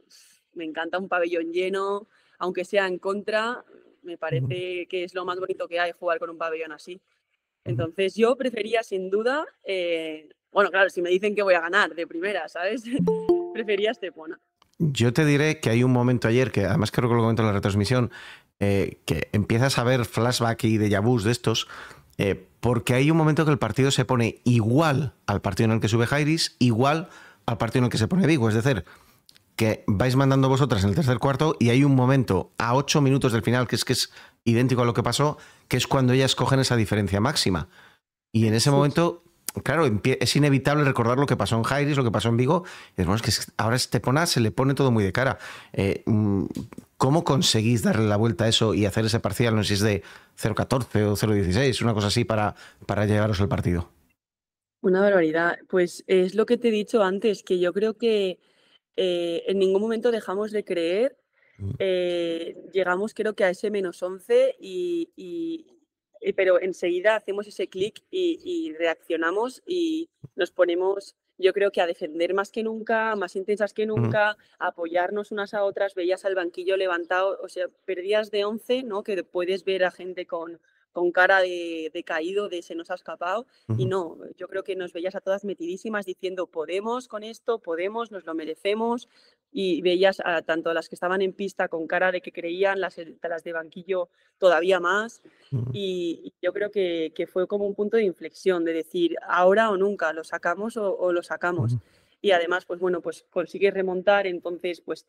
me encanta un pabellón lleno, aunque sea en contra, me parece que es lo más bonito que hay jugar con un pabellón así. Entonces yo prefería sin duda, eh, bueno, claro, si me dicen que voy a ganar de primera, ¿sabes? prefería este Estepona. Yo te diré que hay un momento ayer, que además creo que lo momento en la retransmisión, eh, que empiezas a ver flashback y de vu de estos, eh, porque hay un momento que el partido se pone igual al partido en el que sube Jairis, igual al partido en el que se pone Vigo. Es decir, que vais mandando vosotras en el tercer cuarto y hay un momento a ocho minutos del final, que es que es idéntico a lo que pasó, que es cuando ellas cogen esa diferencia máxima. Y en ese momento claro, es inevitable recordar lo que pasó en Jairis, lo que pasó en Vigo. Y bueno, es que ahora se le pone todo muy de cara. Eh, mm, ¿Cómo conseguís darle la vuelta a eso y hacer ese parcial, no sé si es de 0.14 o 0.16, una cosa así, para, para llegaros al partido? Una barbaridad. Pues es lo que te he dicho antes, que yo creo que eh, en ningún momento dejamos de creer. Mm. Eh, llegamos creo que a ese menos 11 y eh, pero enseguida hacemos ese clic y, reaccionamos y nos ponemos, yo creo que a defender más que nunca, más intensas que nunca, a apoyarnos unas a otras, veías al banquillo levantado, o sea, perdías de 11, ¿no? Que puedes ver a gente con con cara de, caído, de se nos ha escapado. Y no, yo creo que nos veías a todas metidísimas diciendo, podemos con esto, podemos, nos lo merecemos. Y veías a tanto a las que estaban en pista con cara de que creían, las, las de banquillo todavía más. Y yo creo que, fue como un punto de inflexión, de decir, ahora o nunca, lo sacamos o, lo sacamos. Y además, pues bueno, pues consigues remontar, entonces pues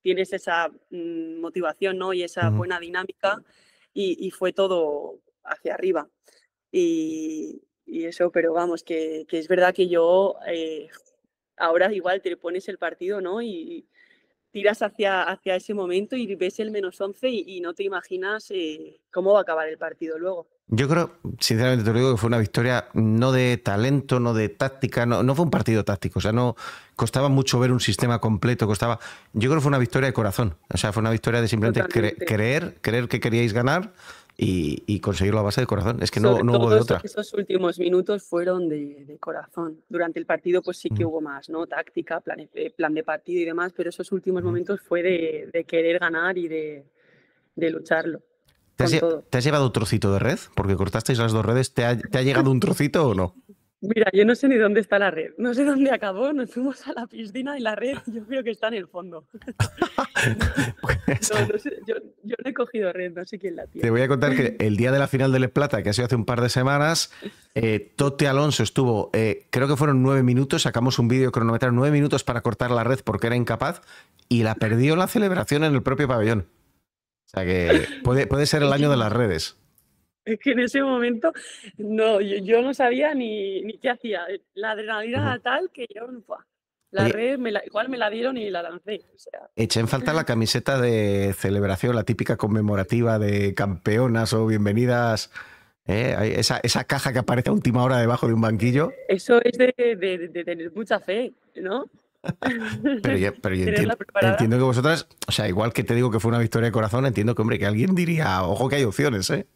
tienes esa mm, motivación ¿no? y esa buena dinámica y, fue todo hacia arriba. Y, eso, pero vamos, que, es verdad que yo eh, ahora igual te pones el partido, ¿no? Y tiras hacia, hacia ese momento y ves el menos 11 y, no te imaginas eh, cómo va a acabar el partido luego. Yo creo, sinceramente te lo digo, que fue una victoria no de talento, no de táctica, no, no, fue un partido táctico, o sea, no costaba mucho ver un sistema completo, costaba... Yo creo que fue una victoria de corazón, o sea, fue una victoria de simplemente creer, creer que queríais ganar y, y conseguirlo a base de corazón, es que no, hubo de otra. Esos últimos minutos fueron de, corazón, durante el partido pues sí que mm. hubo más, ¿no? Táctica, plan, eh, plan, de partido y demás, pero esos últimos mm. momentos fue de, querer ganar y de lucharlo. ¿Te has, llevado un trocito de red? Porque cortasteis las dos redes. ¿Te ha, llegado un trocito o no? Mira, yo no sé ni dónde está la red. No sé dónde acabó. Nos fuimos a la piscina y la red yo creo que está en el fondo. yo, no he cogido red, no sé quién la tiene. Te voy a contar que el día de la final del Plata, que ha sido hace un par de semanas, eh, Tote Alonso estuvo, eh, creo que fueron nueve minutos, sacamos un vídeo cronometrado, nueve minutos para cortar la red porque era incapaz y la perdió la celebración en el propio pabellón. O sea que puede, puede ser el año de las redes. Es que en ese momento no, yo, no sabía ni, ni, qué hacía. La adrenalina tal que yo la red igual me la dieron y la lancé. Eché en falta la camiseta de celebración, la típica conmemorativa de campeonas o bienvenidas. ¿eh? Esa, caja que aparece a última hora debajo de un banquillo. Eso es de tener mucha fe, ¿no? pero yo, entiendo, que vosotras, o sea, igual que te digo que fue una victoria de corazón, entiendo que, hombre, que alguien diría, ojo que hay opciones, ¿eh?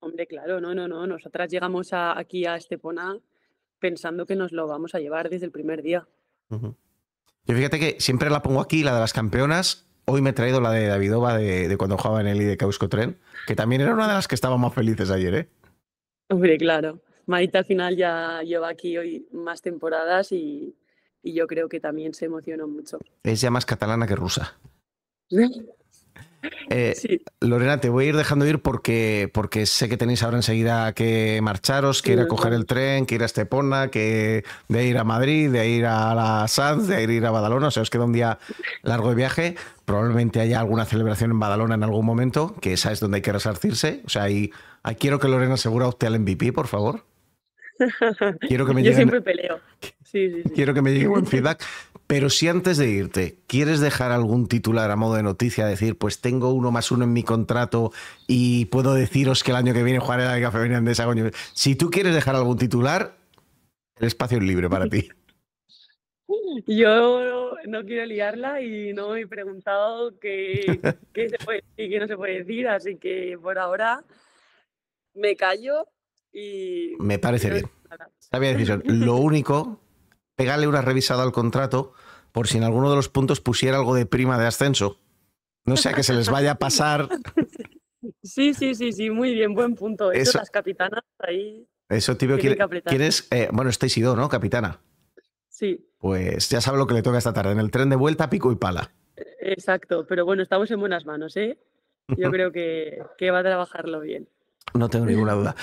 Hombre, claro, no, no, no. Nosotras llegamos aquí a Estepona pensando que nos lo vamos a llevar desde el primer día. Yo fíjate que siempre la pongo aquí, la de las campeonas. Hoy me he traído la de Davidova de, de cuando jugaba en el de Causco Tren, que también era una de las que estaba más felices ayer, ¿eh? Hombre, claro. Marita al final ya lleva aquí hoy más temporadas y, y yo creo que también se emocionó mucho. Es ya más catalana que rusa. Eh, Lorena, te voy a ir dejando ir porque, porque sé que tenéis ahora enseguida que marcharos, que ir a coger el tren, que ir a Estepona, que de ir a Madrid, de ir a la Sanz, de ir a Badalona. O sea, os queda un día largo de viaje. Probablemente haya alguna celebración en Badalona en algún momento, que esa es donde hay que resarcirse. O sea, quiero que Lorena Segura opte al MVP, por favor. Quiero que Yo siempre peleo. Quiero que me llegue buen feedback. Pero si antes de irte, ¿quieres dejar algún titular a modo de noticia? Decir, pues tengo uno más uno en mi contrato y puedo deciros que el año que viene jugaré la Liga Femenina de Sagoño. Si tú quieres dejar algún titular, el espacio es libre para ti. Yo no quiero liarla y no he preguntado qué se puede decir y qué no se puede decir, así que por ahora me callo me parece bien. decisión. Lo único, pegarle una revisada al contrato por si en alguno de los puntos pusiera algo de prima de ascenso. No sea que se les vaya a pasar. Sí, sí, sí, sí, muy bien, buen punto. Eso, las capitanas ahí. Eso, tío quieres. Eh, bueno, estáis ido, ¿no? Capitana. Sí. Pues ya sabe lo que le toca esta tarde. En el tren de vuelta, pico y pala. Eh, exacto, pero bueno, estamos en buenas manos, ¿eh? Yo creo que, que va a trabajarlo bien. No tengo ninguna duda.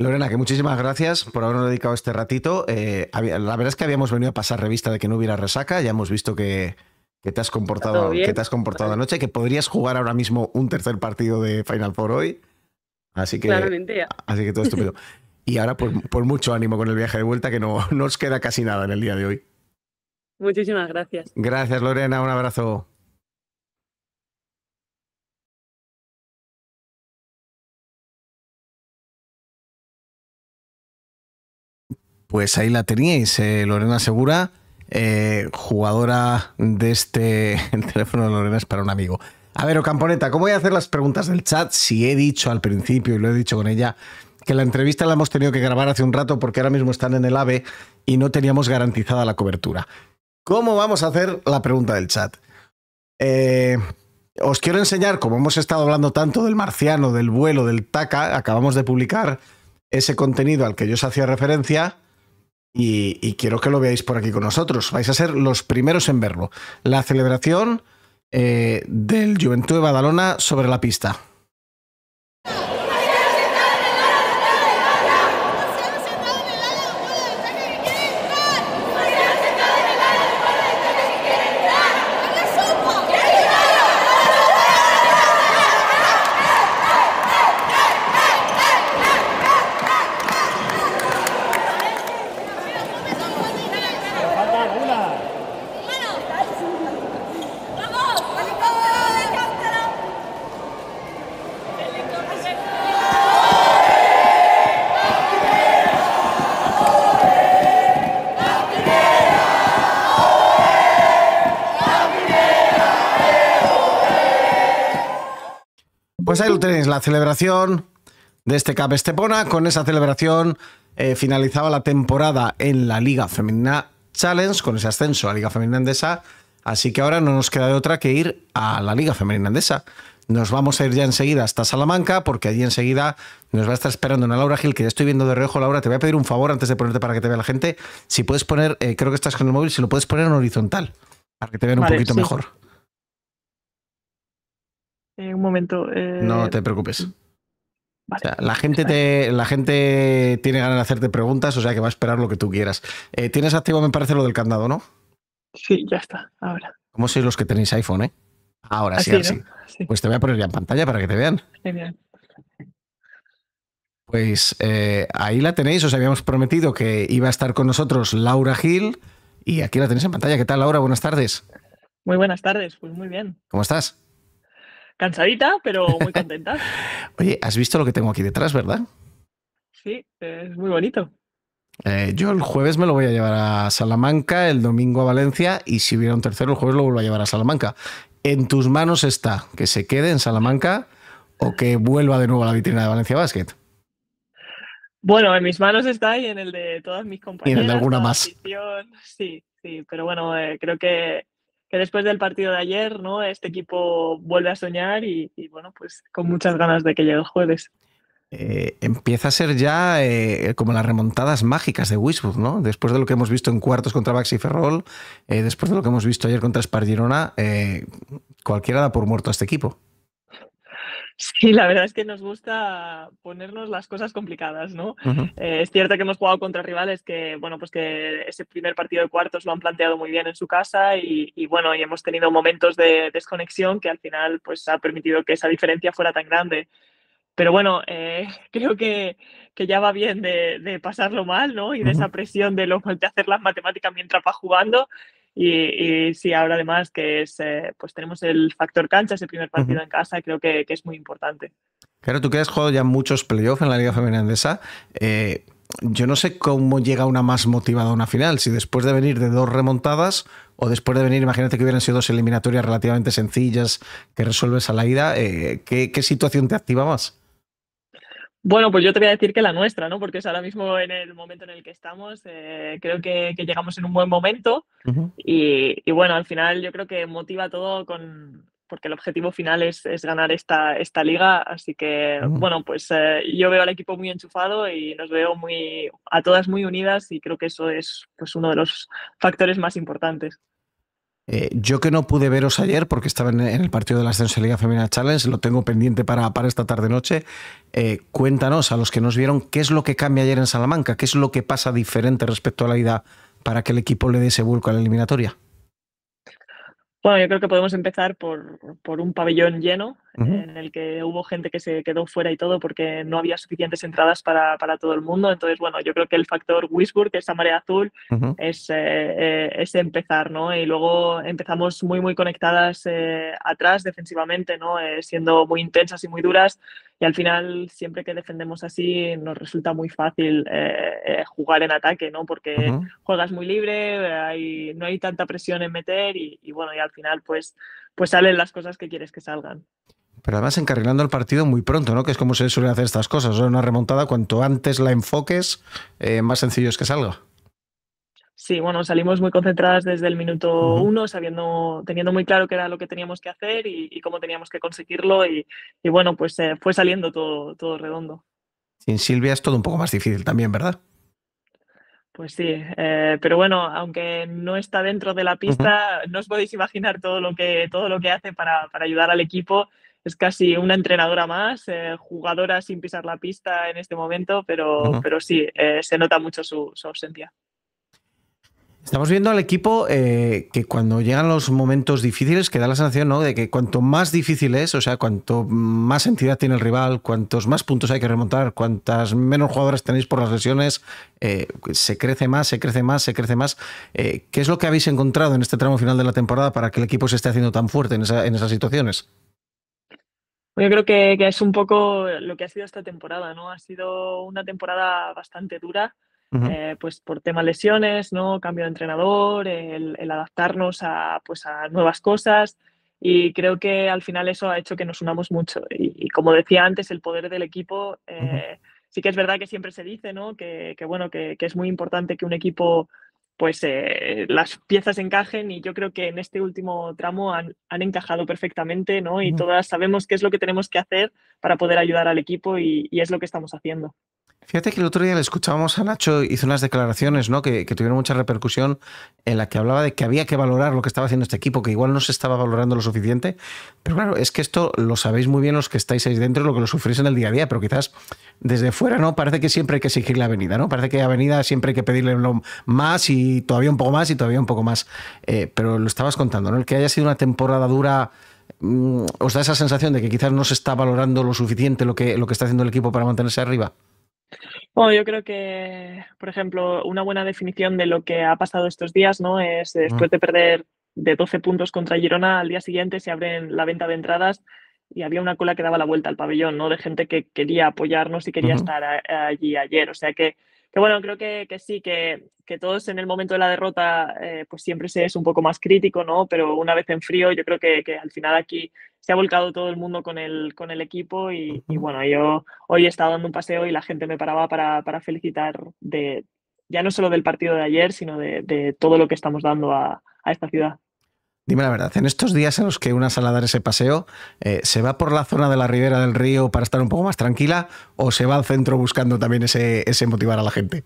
Lorena, que muchísimas gracias por habernos dedicado este ratito. Eh, la verdad es que habíamos venido a pasar revista de que no hubiera resaca, ya hemos visto que, te has comportado, que te has comportado anoche, que podrías jugar ahora mismo un tercer partido de Final Four hoy. Así que, así que todo estúpido. Y ahora, por, mucho ánimo con el viaje de vuelta, que no, no os queda casi nada en el día de hoy. Muchísimas gracias. Gracias, Lorena. Un abrazo. Pues ahí la teníais, Lorena Segura, eh, jugadora de este teléfono de Lorena es para un amigo. A ver, Ocamponeta, ¿cómo voy a hacer las preguntas del chat si he dicho al principio y lo he dicho con ella? que la entrevista la hemos tenido que grabar hace un rato porque ahora mismo están en el AVE y no teníamos garantizada la cobertura. ¿Cómo vamos a hacer la pregunta del chat? Eh, os quiero enseñar, como hemos estado hablando tanto del marciano, del vuelo, del TACA, acabamos de publicar ese contenido al que yo os hacía referencia y, quiero que lo veáis por aquí con nosotros. Vais a ser los primeros en verlo. La celebración eh, del Juventud de Badalona sobre la pista. Pues ahí lo tenéis, la celebración de este Cap Estepona. Con esa celebración eh, finalizaba la temporada en la Liga Femenina Challenge, con ese ascenso a Liga Femenina Andesa. Así que ahora no nos queda de otra que ir a la Liga Femenina Andesa. Nos vamos a ir ya enseguida hasta Salamanca, porque allí enseguida nos va a estar esperando una Laura Gil, que ya estoy viendo de reojo. Laura, te voy a pedir un favor antes de ponerte para que te vea la gente. Si puedes poner, eh, creo que estás con el móvil, si lo puedes poner en horizontal, para que te vean un poquito mejor un momento. Eh, no te preocupes. Mm. la, gente te, la gente tiene ganas de hacerte preguntas, o sea que va a esperar lo que tú quieras. Eh, tienes activo, me parece, lo del candado, ¿no? Sí, ya está, ahora. ¿Cómo sois los que tenéis iPhone, eh? Ahora sí, así. Sí. Pues te voy a poner ya en pantalla para que te vean. Pues eh, ahí la tenéis, os habíamos prometido que iba a estar con nosotros Laura Gil y aquí la tenéis en pantalla. ¿Qué tal, Laura? Buenas tardes. Muy buenas tardes, pues muy bien. ¿Cómo estás? Cansadita, pero muy contenta. Oye, has visto lo que tengo aquí detrás, ¿verdad? Sí, es muy bonito. Eh, yo el jueves me lo voy a llevar a Salamanca, el domingo a Valencia y si hubiera un tercero el jueves lo vuelvo a llevar a Salamanca. En tus manos está que se quede en Salamanca o que vuelva de nuevo a la vitrina de Valencia Basket. Bueno, en mis manos está y en el de todas mis compañeras. Y en el de alguna más. sí, sí, pero bueno, eh, creo que que después del partido de ayer, ¿no? Este equipo vuelve a soñar y, bueno, pues con muchas ganas de que llegue el jueves. Eh, empieza a ser ya eh, como las remontadas mágicas de Wisburg, ¿no? Después de lo que hemos visto en cuartos contra Baxi Ferrol, eh, después de lo que hemos visto ayer contra Spargirona, cualquiera da por muerto a este equipo. Sí, la verdad es que nos gusta ponernos las cosas complicadas, ¿no? Eh, es cierto que hemos jugado contra rivales que, bueno, pues que ese primer partido de cuartos lo han planteado muy bien en su casa y, bueno, y hemos tenido momentos de desconexión que al final pues ha permitido que esa diferencia fuera tan grande. Pero bueno, eh, creo que, que, ya va bien de, pasarlo mal, ¿no? Y de esa presión de, lo, de hacer las matemáticas mientras va jugando y, si sí, ahora además que es, eh, pues tenemos el factor cancha, ese primer partido en casa, creo que, es muy importante. Claro, tú que has jugado ya muchos playoffs en la Liga Femenina Andesa, eh, yo no sé cómo llega una más motivada a una final, si después de venir de dos remontadas o después de venir, imagínate que hubieran sido dos eliminatorias relativamente sencillas que resuelves a la ida, eh, ¿qué situación te activa más? Bueno, pues yo te voy a decir que la nuestra, ¿no? Porque es ahora mismo en el momento en el que estamos, eh, creo que, llegamos en un buen momento y, bueno, al final yo creo que motiva todo con porque el objetivo final es, ganar esta, esta liga, así que bueno, pues eh, yo veo al equipo muy enchufado y nos veo muy a todas muy unidas y creo que eso es pues uno de los factores más importantes. Eh, yo que no pude veros ayer porque estaba en, el partido de la Ascenso Liga Femenina Challenge, lo tengo pendiente para, para esta tarde-noche. Eh, cuéntanos a los que nos vieron qué es lo que cambia ayer en Salamanca, qué es lo que pasa diferente respecto a la ida para que el equipo le dé ese vuelco a la eliminatoria. Bueno, yo creo que podemos empezar por, un pabellón lleno, en el que hubo gente que se quedó fuera y todo porque no había suficientes entradas para, todo el mundo. Entonces, bueno, yo creo que el factor Wisburg, esa marea azul, eh, eh, es, empezar, ¿no? Y luego empezamos muy, muy conectadas eh, atrás defensivamente, ¿no? siendo muy intensas y muy duras. Y al final, siempre que defendemos así, nos resulta muy fácil eh, eh, jugar en ataque, ¿no? Porque juegas muy libre, hay, no hay tanta presión en meter y, bueno, y al final pues, pues salen las cosas que quieres que salgan. Pero además encarrilando el partido muy pronto, ¿no? Que es como se suelen hacer estas cosas. Una remontada, cuanto antes la enfoques, eh, más sencillo es que salga. Sí, bueno, salimos muy concentradas desde el minuto uno, sabiendo, teniendo muy claro qué era lo que teníamos que hacer y, cómo teníamos que conseguirlo. Y, bueno, pues eh, fue saliendo todo, todo redondo. Sin Silvia es todo un poco más difícil también, ¿verdad? Pues sí, eh, pero bueno, aunque no está dentro de la pista, no os podéis imaginar todo lo que, todo lo que hace para, para ayudar al equipo. Es casi una entrenadora más, eh, jugadora sin pisar la pista en este momento, pero, pero sí, se nota mucho su ausencia. Estamos viendo al equipo eh, que cuando llegan los momentos difíciles, que da la sensación ¿no? de que cuanto más difícil es, o sea, cuanto más entidad tiene el rival, cuantos más puntos hay que remontar, cuantas menos jugadoras tenéis por las lesiones, eh, se crece más, se crece más, se crece más. Eh, ¿Qué es lo que habéis encontrado en este tramo final de la temporada para que el equipo se esté haciendo tan fuerte en, esas situaciones? Yo creo que, que, es un poco lo que ha sido esta temporada, ¿no? Ha sido una temporada bastante dura eh, pues por temas lesiones, ¿no? Cambio de entrenador, el, adaptarnos a, pues a nuevas cosas y creo que al final eso ha hecho que nos unamos mucho y, como decía antes, el poder del equipo... Eh, sí que es verdad que siempre se dice, ¿no? Que, que bueno, que, que es muy importante que un equipo pues eh, las piezas encajen y yo creo que en este último tramo han, han encajado perfectamente, ¿no? Y todas sabemos qué es lo que tenemos que hacer para poder ayudar al equipo y es lo que estamos haciendo. Fíjate que el otro día le escuchábamos a Nacho, hizo unas declaraciones ¿no? que, tuvieron mucha repercusión en la que hablaba de que había que valorar lo que estaba haciendo este equipo, que igual no se estaba valorando lo suficiente. Pero claro, es que esto lo sabéis muy bien los que estáis ahí dentro, lo que lo sufrís en el día a día, pero quizás desde fuera, ¿no? Parece que siempre hay que exigir la avenida, ¿no? Parece que avenida siempre hay que pedirle más y todavía un poco más y todavía un poco más. Eh, pero lo estabas contando, ¿no? El que haya sido una temporada dura mm, os da esa sensación de que quizás no se está valorando lo suficiente lo que, lo que está haciendo el equipo para mantenerse arriba? Bueno, yo creo que, por ejemplo, una buena definición de lo que ha pasado estos días, ¿no? Es después de perder de 12 puntos contra Girona, al día siguiente se abren la venta de entradas y había una cola que daba la vuelta al pabellón, ¿no? De gente que quería apoyarnos y quería estar allí ayer. O sea que, bueno, creo que, sí, que, que, todos en el momento de la derrota, eh, pues siempre se es un poco más crítico, ¿no? Pero una vez en frío, yo creo que, al final aquí se ha volcado todo el mundo con el, con el equipo y, bueno, yo hoy he estado dando un paseo y la gente me paraba para, felicitar de, ya no solo del partido de ayer, sino de, todo lo que estamos dando a, esta ciudad. Dime la verdad, en estos días en los que una sala a dar ese paseo, eh, ¿se va por la zona de la ribera del río para estar un poco más tranquila o se va al centro buscando también ese, ese motivar a la gente?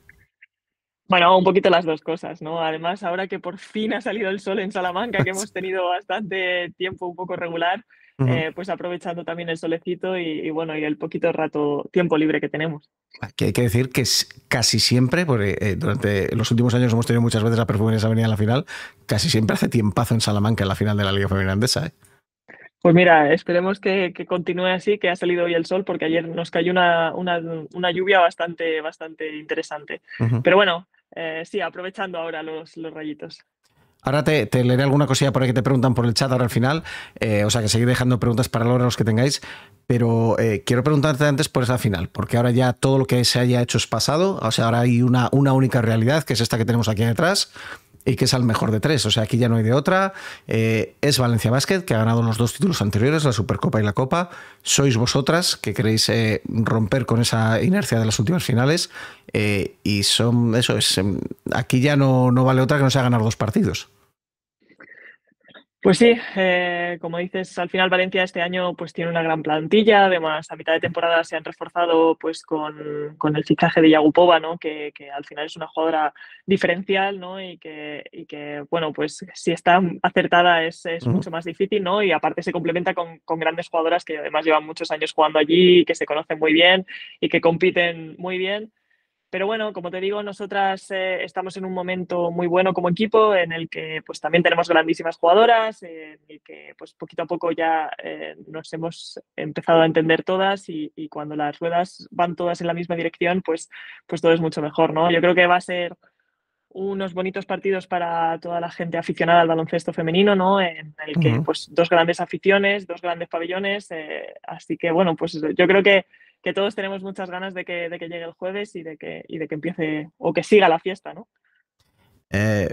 Bueno, un poquito las dos cosas, ¿no? Además, ahora que por fin ha salido el sol en Salamanca, que hemos tenido bastante tiempo un poco regular, eh, pues aprovechando también el solecito y, bueno, y el poquito rato, tiempo libre que tenemos. Ah, hay que decir que es casi siempre, porque eh, durante los últimos años hemos tenido muchas veces a esa Avenida en la final, casi siempre hace tiempazo en Salamanca en la final de la Liga Femenina ¿eh? Pues mira, esperemos que, continúe así, que ha salido hoy el sol, porque ayer nos cayó una, una, lluvia bastante, bastante interesante. Pero bueno, sí, aprovechando ahora los rayitos. Ahora te, leeré alguna cosilla por ahí que te preguntan por el chat ahora al final. Eh, o sea que seguir dejando preguntas para a los que tengáis. Pero eh, quiero preguntarte antes por esa final, porque ahora ya todo lo que se haya hecho es pasado. O sea, ahora hay una, única realidad, que es esta que tenemos aquí detrás, y que es al mejor de tres. O sea, aquí ya no hay de otra. Eh, es Valencia Basket, que ha ganado los dos títulos anteriores, la Supercopa y la Copa. Sois vosotras que queréis romper con esa inercia de las últimas finales. y son eso es. Em, aquí ya no, no vale otra que no sea ganar dos partidos. Pues sí, eh, como dices, al final Valencia este año pues tiene una gran plantilla, además a mitad de temporada se han reforzado pues con, el fichaje de Yagupova, ¿no? Que, al final es una jugadora diferencial ¿no? y, que, y que, bueno, pues si está acertada es, mucho más difícil ¿no? y aparte se complementa con, con, grandes jugadoras que además llevan muchos años jugando allí, que se conocen muy bien y que compiten muy bien. Pero bueno, como te digo, nosotras eh, estamos en un momento muy bueno como equipo en el que pues también tenemos grandísimas jugadoras, en el que pues poquito a poco ya eh, nos hemos empezado a entender todas y, cuando las ruedas van todas en la misma dirección, pues, pues todo es mucho mejor, ¿no? Yo creo que va a ser unos bonitos partidos para toda la gente aficionada al baloncesto femenino, ¿no? En el que pues dos grandes aficiones, dos grandes pabellones, eh, así que bueno, pues yo creo que que todos tenemos muchas ganas de que, llegue el jueves y de que, y de que empiece o que siga la fiesta, ¿no? Eh,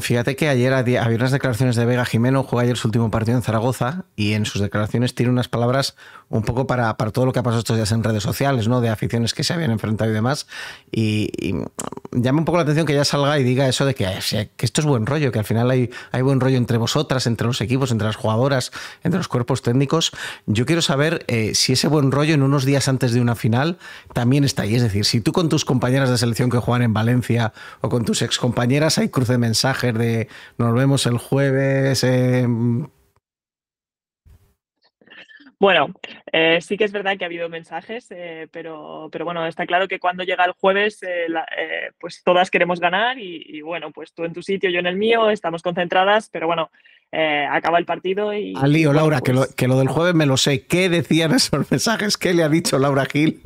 Fíjate que ayer había unas declaraciones de Vega Jimeno, jugó ayer su último partido en Zaragoza y en sus declaraciones tiene unas palabras un poco para, para todo lo que ha pasado estos días en redes sociales, ¿no? De aficiones que se habían enfrentado y demás. Y, llama un poco la atención que ella salga y diga eso de que, que esto es buen rollo, que al final hay, hay buen rollo entre vosotras, entre los equipos, entre las jugadoras, entre los cuerpos técnicos. Yo quiero saber eh, si ese buen rollo en unos días antes de una final también está ahí. Es decir, si tú con tus compañeras de selección que juegan en Valencia o con tus excompañeras hay cruce de mensajes de nos vemos el jueves. Eh, bueno, eh, sí que es verdad que ha habido mensajes, eh, pero, pero bueno, está claro que cuando llega el jueves, pues todas queremos ganar y, bueno, pues tú en tu sitio, yo en el mío, estamos concentradas, pero bueno, acaba el partido y... Al ah, lío, Laura, pues que, lo, del jueves me lo sé. ¿Qué decían esos mensajes? ¿Qué le ha dicho Laura Gil?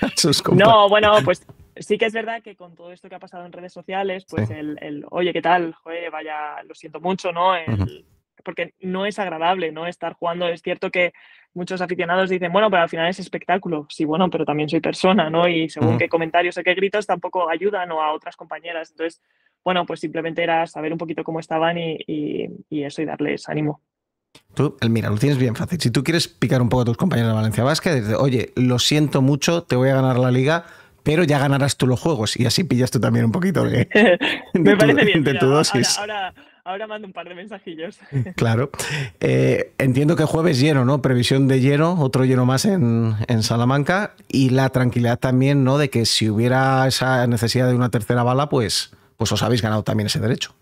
A sus no, bueno, pues sí que es verdad que con todo esto que ha pasado en redes sociales, pues el, el, oye, ¿qué tal? Joder, vaya, lo siento mucho, ¿no? Porque no es agradable, ¿no? Estar jugando. Es cierto que muchos aficionados dicen, bueno, pero al final es espectáculo. Sí, bueno, pero también soy persona, ¿no? Y según qué comentarios o qué gritos tampoco ayudan o a otras compañeras. Entonces, bueno, pues simplemente era saber un poquito cómo estaban y, y, eso y darles ánimo. Tú, mira, lo tienes bien fácil. Si tú quieres picar un poco a tus compañeros de Valencia Vázquez, desde, oye, lo siento mucho, te voy a ganar la liga, pero ya ganarás tú los juegos y así pillas tú también un poquito de, Me parece bien, dosis. Ahora, mando un par de mensajillos. claro. Eh, entiendo que jueves lleno, ¿no? Previsión de lleno, otro lleno más en, Salamanca y la tranquilidad también, ¿no? De que si hubiera esa necesidad de una tercera bala, pues, pues os habéis ganado también ese derecho.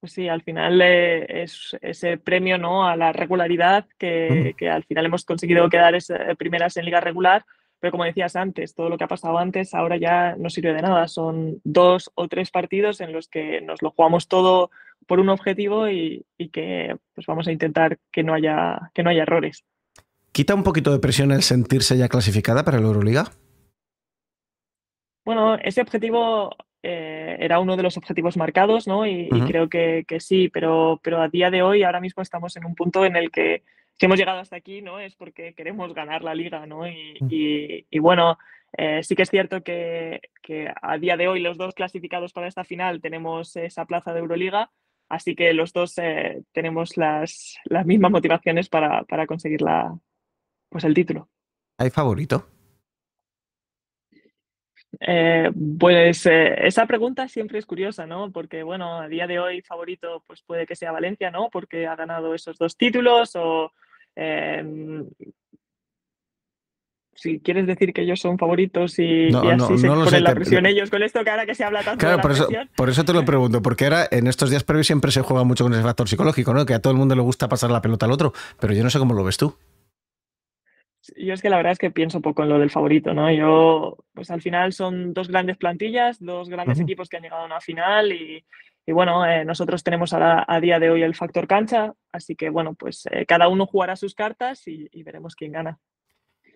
Pues sí, al final eh, es ese premio ¿no? a la regularidad que, al final hemos conseguido quedar es, primeras en liga regular, pero como decías antes, todo lo que ha pasado antes ahora ya no sirve de nada. Son dos o tres partidos en los que nos lo jugamos todo por un objetivo y, que pues vamos a intentar que no haya, que no haya errores. ¿Quita un poquito de presión el sentirse ya clasificada para la Euroliga? Bueno, ese objetivo eh, era uno de los objetivos marcados, ¿no? Y, creo que, sí, pero, pero a día de hoy, ahora mismo estamos en un punto en el que si hemos llegado hasta aquí, ¿no? Es porque queremos ganar la liga, ¿no? Y, bueno, eh, sí que es cierto que, a día de hoy los dos clasificados para esta final tenemos esa plaza de Euroliga, así que los dos eh, tenemos las, mismas motivaciones para, para conseguir pues el título. ¿Hay favorito? Eh, pues esa pregunta siempre es curiosa, ¿no? Porque, bueno, a día de hoy favorito pues puede que sea Valencia, ¿no? Porque ha ganado esos dos títulos o, Em, si quieres decir que ellos son favoritos y, así se ponen la presión ellos con esto que ahora que se habla tanto por Eso, te lo pregunto, porque ahora en estos días previos siempre se juega mucho con ese factor psicológico, ¿no? Que a todo el mundo le gusta pasar la pelota al otro, pero yo no sé cómo lo ves tú. Yo es que la verdad es que pienso poco en lo del favorito, ¿no? Yo, pues al final son dos grandes plantillas, dos grandes equipos que han llegado a una final y, y bueno, eh, nosotros tenemos a, día de hoy el factor cancha, así que bueno, pues eh, cada uno jugará sus cartas y, veremos quién gana.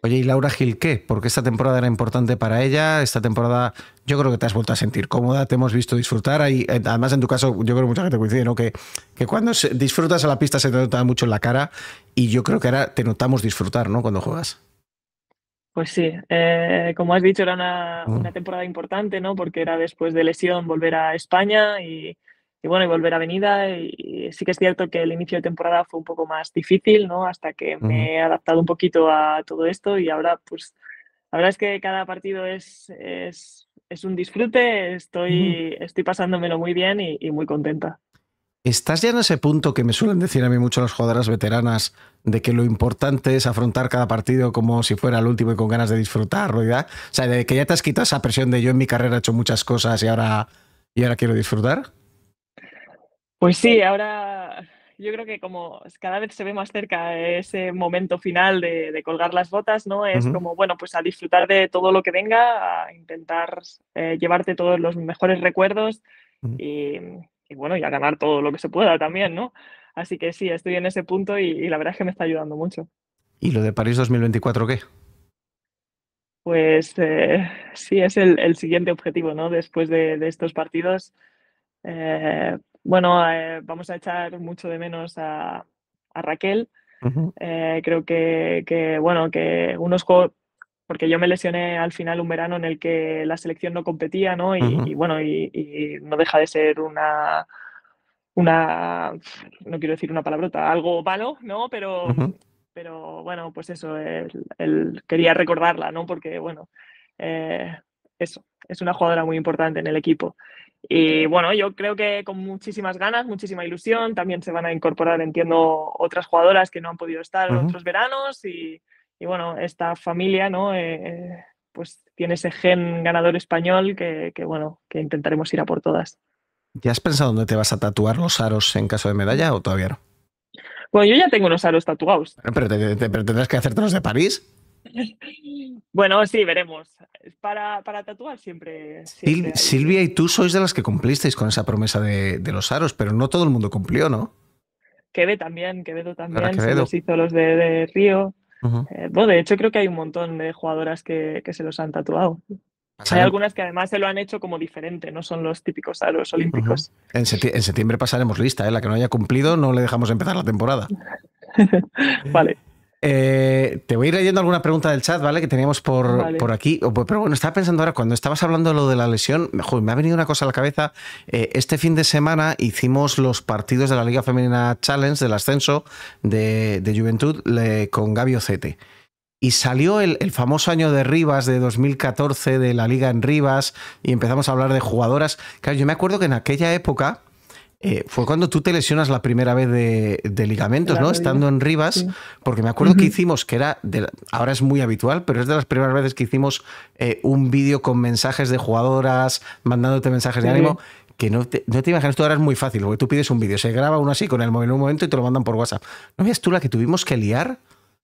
Oye, ¿y Laura Gil qué? Porque esta temporada era importante para ella, esta temporada yo creo que te has vuelto a sentir cómoda, te hemos visto disfrutar, ahí, eh, además en tu caso yo creo que mucha gente coincide, ¿no? Que, que cuando disfrutas a la pista se te nota mucho en la cara y yo creo que ahora te notamos disfrutar, ¿no? Cuando juegas. Pues sí, eh, como has dicho, era mm. una, temporada importante, ¿no? Porque era después de lesión volver a España y, bueno, y volver a Avenida. Y, sí que es cierto que el inicio de temporada fue un poco más difícil, ¿no? Hasta que me he adaptado un poquito a todo esto y ahora, pues, la verdad es que cada partido es, es, un disfrute, estoy, estoy pasándomelo muy bien y muy contenta. ¿Estás ya en ese punto que me suelen decir a mí mucho las jugadoras veteranas de que lo importante es afrontar cada partido como si fuera el último y con ganas de disfrutar, ya? O sea, de que ya te has quitado esa presión de yo en mi carrera he hecho muchas cosas y ahora, y ahora quiero disfrutar. Pues sí, ahora yo creo que como cada vez se ve más cerca ese momento final de, colgar las botas, ¿no? Es como, bueno, pues a disfrutar de todo lo que venga, a intentar eh, llevarte todos los mejores recuerdos y y bueno, y a ganar todo lo que se pueda también, ¿no? Así que sí, estoy en ese punto y, la verdad es que me está ayudando mucho. ¿Y lo de París 2024 qué? Pues eh, sí, es el, siguiente objetivo, ¿no? Después de, estos partidos, eh, bueno, eh, vamos a echar mucho de menos a, Raquel. creo que, que, bueno, que unos juegos, porque yo me lesioné al final un verano en el que la selección no competía, ¿no? Y, bueno, y, no deja de ser una, una, no quiero decir una palabrota, algo malo, ¿no? Pero, pero bueno, pues eso, el, quería recordarla, ¿no? Porque bueno, eh, eso, es una jugadora muy importante en el equipo. Y bueno, yo creo que con muchísimas ganas, muchísima ilusión, también se van a incorporar, entiendo, otras jugadoras que no han podido estar otros veranos y y bueno, esta familia, ¿no? Eh, eh, pues tiene ese gen ganador español que, bueno, que intentaremos ir a por todas. ¿Ya has pensado dónde te vas a tatuar los aros en caso de medalla o todavía no? Bueno, yo ya tengo unos aros tatuados. Pero, tendrás que hacerte los de París. bueno, sí, veremos. Para, para tatuar siempre. Silvia y tú sois de las que cumplisteis con esa promesa de, los aros, pero no todo el mundo cumplió, ¿no? Quevedo también, Quevedo también, se los hizo los de, de Río. Eh, de hecho creo que hay un montón de jugadoras que, se los han tatuado. Hay algunas que además se lo han hecho como diferente, no son los típicos aros olímpicos. en, septiembre, pasaremos lista, ¿eh? la que no haya cumplido no le dejamos empezar la temporada. vale. Eh, te voy a ir leyendo alguna pregunta del chat, ¿vale? Que teníamos por, por aquí. Oh, pues, pero bueno, estaba pensando ahora, cuando estabas hablando de lo de la lesión, me ha venido una cosa a la cabeza. Eh, este fin de semana hicimos los partidos de la Liga Femenina Challenge del ascenso de, Juventud con Gabio Cete. Y salió el, el, famoso año de Rivas de 2014 de la Liga en Rivas y empezamos a hablar de jugadoras. Claro, yo me acuerdo que en aquella época eh, fue cuando tú te lesionas la primera vez de, ligamentos, ¿no? Estando en Rivas, porque me acuerdo que hicimos, que era, ahora es muy habitual, pero es de las primeras veces que hicimos eh, un vídeo con mensajes de jugadoras, mandándote mensajes de ánimo, que no te, imaginas, tú ahora es muy fácil, porque tú pides un vídeo, se graba uno así con el móvil en un momento y te lo mandan por WhatsApp. ¿No ves tú la que tuvimos que liar?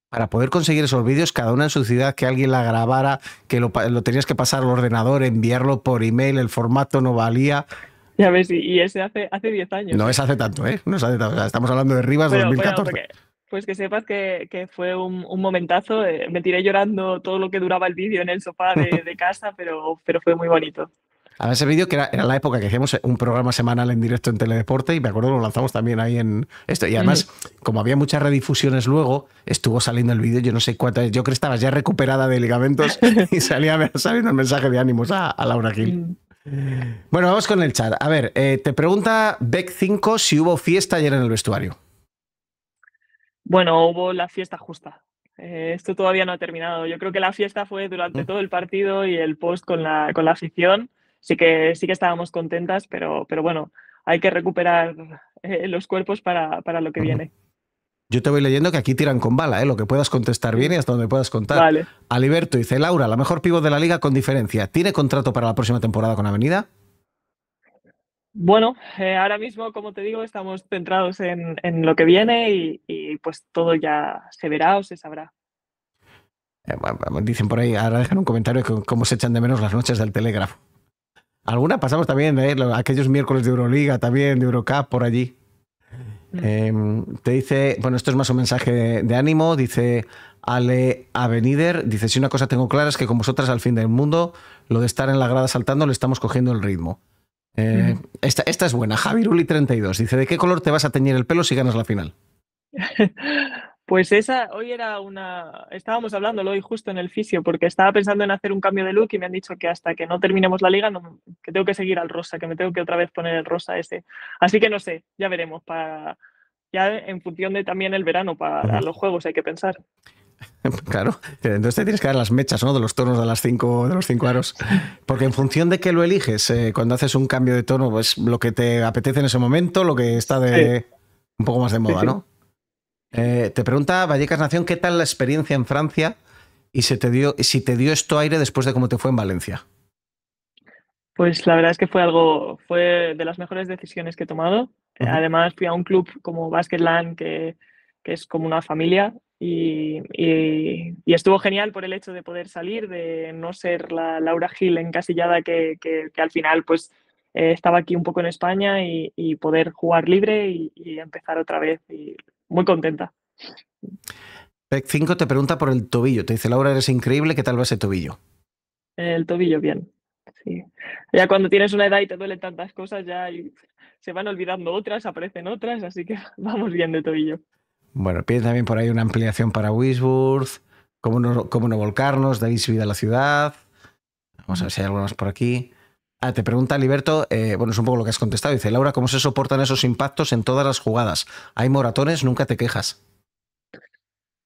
Para poder conseguir esos vídeos, cada una en su ciudad, que alguien la grabara, que lo, lo tenías que pasar al ordenador, enviarlo por email, el formato no valía. Ya ves, y ese hace, hace 10 años. No es hace tanto, ¿eh? No es hace estamos hablando de Rivas de 2014. pues que sepas que, fue un, un momentazo. Eh, me tiré llorando todo lo que duraba el vídeo en el sofá de, casa, pero, pero fue muy bonito. A ver, ese vídeo que era, la época que hicimos eh, un programa semanal en directo en Teledeporte y me acuerdo lo lanzamos también ahí en esto. Y además, mm. como había muchas redifusiones luego, estuvo saliendo el vídeo, yo no sé cuántas, yo creo que estabas ya recuperada de ligamentos y salía saliendo el mensaje de ánimos a, Laura Gil. Mm. Bueno, vamos con el chat. A ver, eh, te pregunta Beck5 si hubo fiesta ayer en el vestuario. Bueno, hubo la fiesta justa. Eh, esto todavía no ha terminado. Yo creo que la fiesta fue durante mm. todo el partido y el post con la, con la afición. Sí que, sí que estábamos contentas, pero, pero bueno, hay que recuperar eh, los cuerpos para, para lo que viene. Yo te voy leyendo que aquí tiran con bala, ¿eh? lo que puedas contestar bien y hasta donde puedas contar. Vale. Aliberto dice, Laura, la mejor pivo de la liga con diferencia. ¿Tiene contrato para la próxima temporada con Avenida? Bueno, eh, ahora mismo, como te digo, estamos centrados en, lo que viene y, pues todo ya se verá o se sabrá. Eh, dicen por ahí, ahora dejan un comentario de cómo se echan de menos las noches del telégrafo. Alguna pasamos también, eh, aquellos miércoles de Euroliga, también de Eurocup, por allí. Mm. Em, te dice, bueno, esto es más un mensaje de, ánimo, dice Ale Avenider, dice, si una cosa tengo clara es que con vosotras al fin del mundo, lo de estar en la grada saltando le estamos cogiendo el ritmo. Eh, esta, es buena, Javiruli32, dice, ¿de qué color te vas a teñir el pelo si ganas la final? Pues esa, hoy era una, estábamos hablándolo hoy justo en el fisio, porque estaba pensando en hacer un cambio de look y me han dicho que hasta que no terminemos la liga, que tengo que seguir al rosa, que me tengo que otra vez poner el rosa ese. Así que no sé, ya veremos, para, ya en función de también el verano, para los juegos hay que pensar. Claro, entonces te tienes que dar las mechas, ¿no? De los tonos de las cinco, de los cinco aros. Porque en función de que lo eliges, eh, cuando haces un cambio de tono, pues lo que te apetece en ese momento, lo que está de un poco más de moda, ¿no? Eh, te pregunta Vallecas Nación, ¿qué tal la experiencia en Francia y se te dio, si te dio esto aire después de cómo te fue en Valencia? Pues la verdad es que fue algo, fue de las mejores decisiones que he tomado. Además, fui a un club como Basketland, que, es como una familia, y, estuvo genial por el hecho de poder salir, de no ser la Laura Gil encasillada que, al final pues eh, estaba aquí un poco en España y, poder jugar libre y, empezar otra vez. Y muy contenta. PEC 5 te pregunta por el tobillo. Te dice, Laura, eres increíble, ¿qué tal va ese tobillo? El tobillo, bien. Sí. Ya cuando tienes una edad y te duelen tantas cosas, ya se van olvidando otras, aparecen otras, así que vamos bien de tobillo. Bueno, piensa también por ahí una ampliación para Wisburg, cómo no, cómo no volcarnos, dar vida a la ciudad. Vamos a ver si hay algo por aquí. Ah, te pregunta Liberto, eh, bueno, es un poco lo que has contestado. Dice, Laura, ¿cómo se soportan esos impactos en todas las jugadas? Hay moratones, nunca te quejas.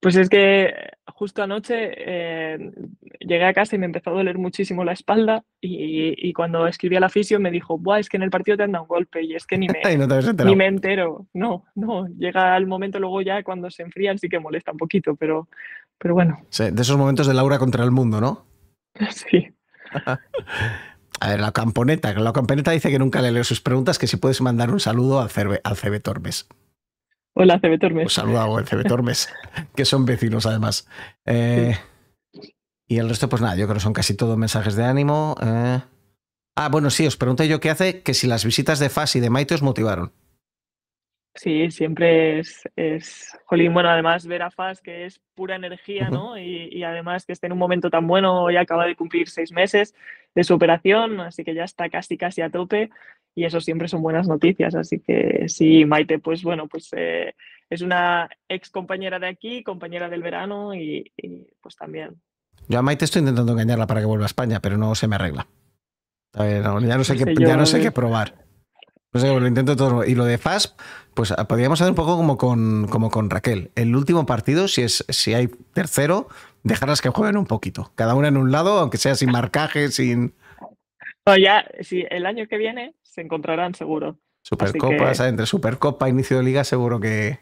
Pues es que justo anoche eh, llegué a casa y me empezó a doler muchísimo la espalda y, cuando escribí a la fisio me dijo, Buah, es que en el partido te anda un golpe y es que ni me, entero. No, no, llega el momento luego ya cuando se enfrían sí que molesta un poquito, pero, pero bueno. Sí, de esos momentos de Laura contra el mundo, ¿no? Sí. A ver, la camponeta. La camponeta dice que nunca le leo sus preguntas, que si puedes mandar un saludo al, CB Tormes. Hola, CB Tormes. Un saludo al CB Tormes, que son vecinos además. Eh, y el resto, pues nada, yo creo que son casi todos mensajes de ánimo. Eh. Ah, bueno, sí, os pregunté yo qué hace, que si las visitas de Fas y de Maite os motivaron. Sí, siempre es, es, jolín, bueno, además ver a Faz que es pura energía, ¿no? Y, además que esté en un momento tan bueno, ya acaba de cumplir seis meses de su operación, así que ya está casi, casi a tope y eso siempre son buenas noticias, así que sí, Maite, pues bueno, pues eh, es una ex compañera de aquí, compañera del verano y, pues también. Yo a Maite estoy intentando engañarla para que vuelva a España, pero no se me arregla. ya no sé, pues qué, ya no sé qué probar lo intento todo. Y lo de FASP, pues ah, podríamos hacer un poco como con, como con Raquel. El último partido, si, es, si hay tercero, dejarlas que jueguen un poquito. Cada una en un lado, aunque sea sin marcaje, sin. o ya, si el año que viene se encontrarán seguro. Supercopa, sea, entre Supercopa, inicio de liga, seguro que.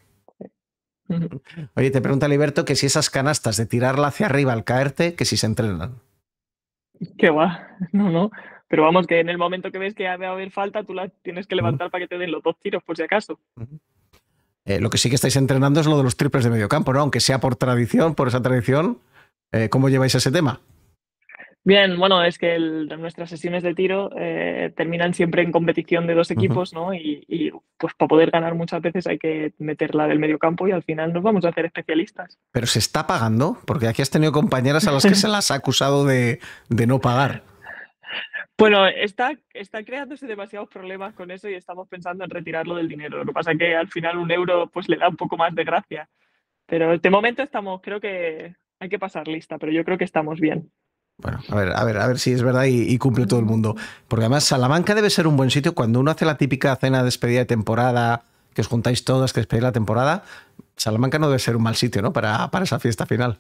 Oye, te pregunta Liberto que si esas canastas de tirarla hacia arriba al caerte, que si se entrenan. Qué va, no, no. Pero vamos, que en el momento que ves que va a haber falta, tú la tienes que levantar para que te den los dos tiros, por si acaso. Eh, lo que sí que estáis entrenando es lo de los triples de mediocampo, ¿no? Aunque sea por tradición, por esa tradición, eh, ¿cómo lleváis ese tema? Bien, bueno, es que nuestras sesiones de tiro eh, terminan siempre en competición de dos equipos, ¿no? Y, pues para poder ganar muchas veces hay que meterla del medio campo y al final nos vamos a hacer especialistas. Pero se está pagando, porque aquí has tenido compañeras a las que se las ha acusado de, de no pagar. Bueno, está, está creándose demasiados problemas con eso y estamos pensando en retirarlo del dinero. Lo que pasa es que al final un euro pues le da un poco más de gracia. Pero de momento estamos, creo que hay que pasar lista, pero yo creo que estamos bien. Bueno, a ver, a ver, a ver si es verdad y, cumple todo el mundo. Porque además Salamanca debe ser un buen sitio cuando uno hace la típica cena de despedida de temporada, que os juntáis todas, que despedís la temporada. Salamanca no debe ser un mal sitio, ¿no? Para, para esa fiesta final.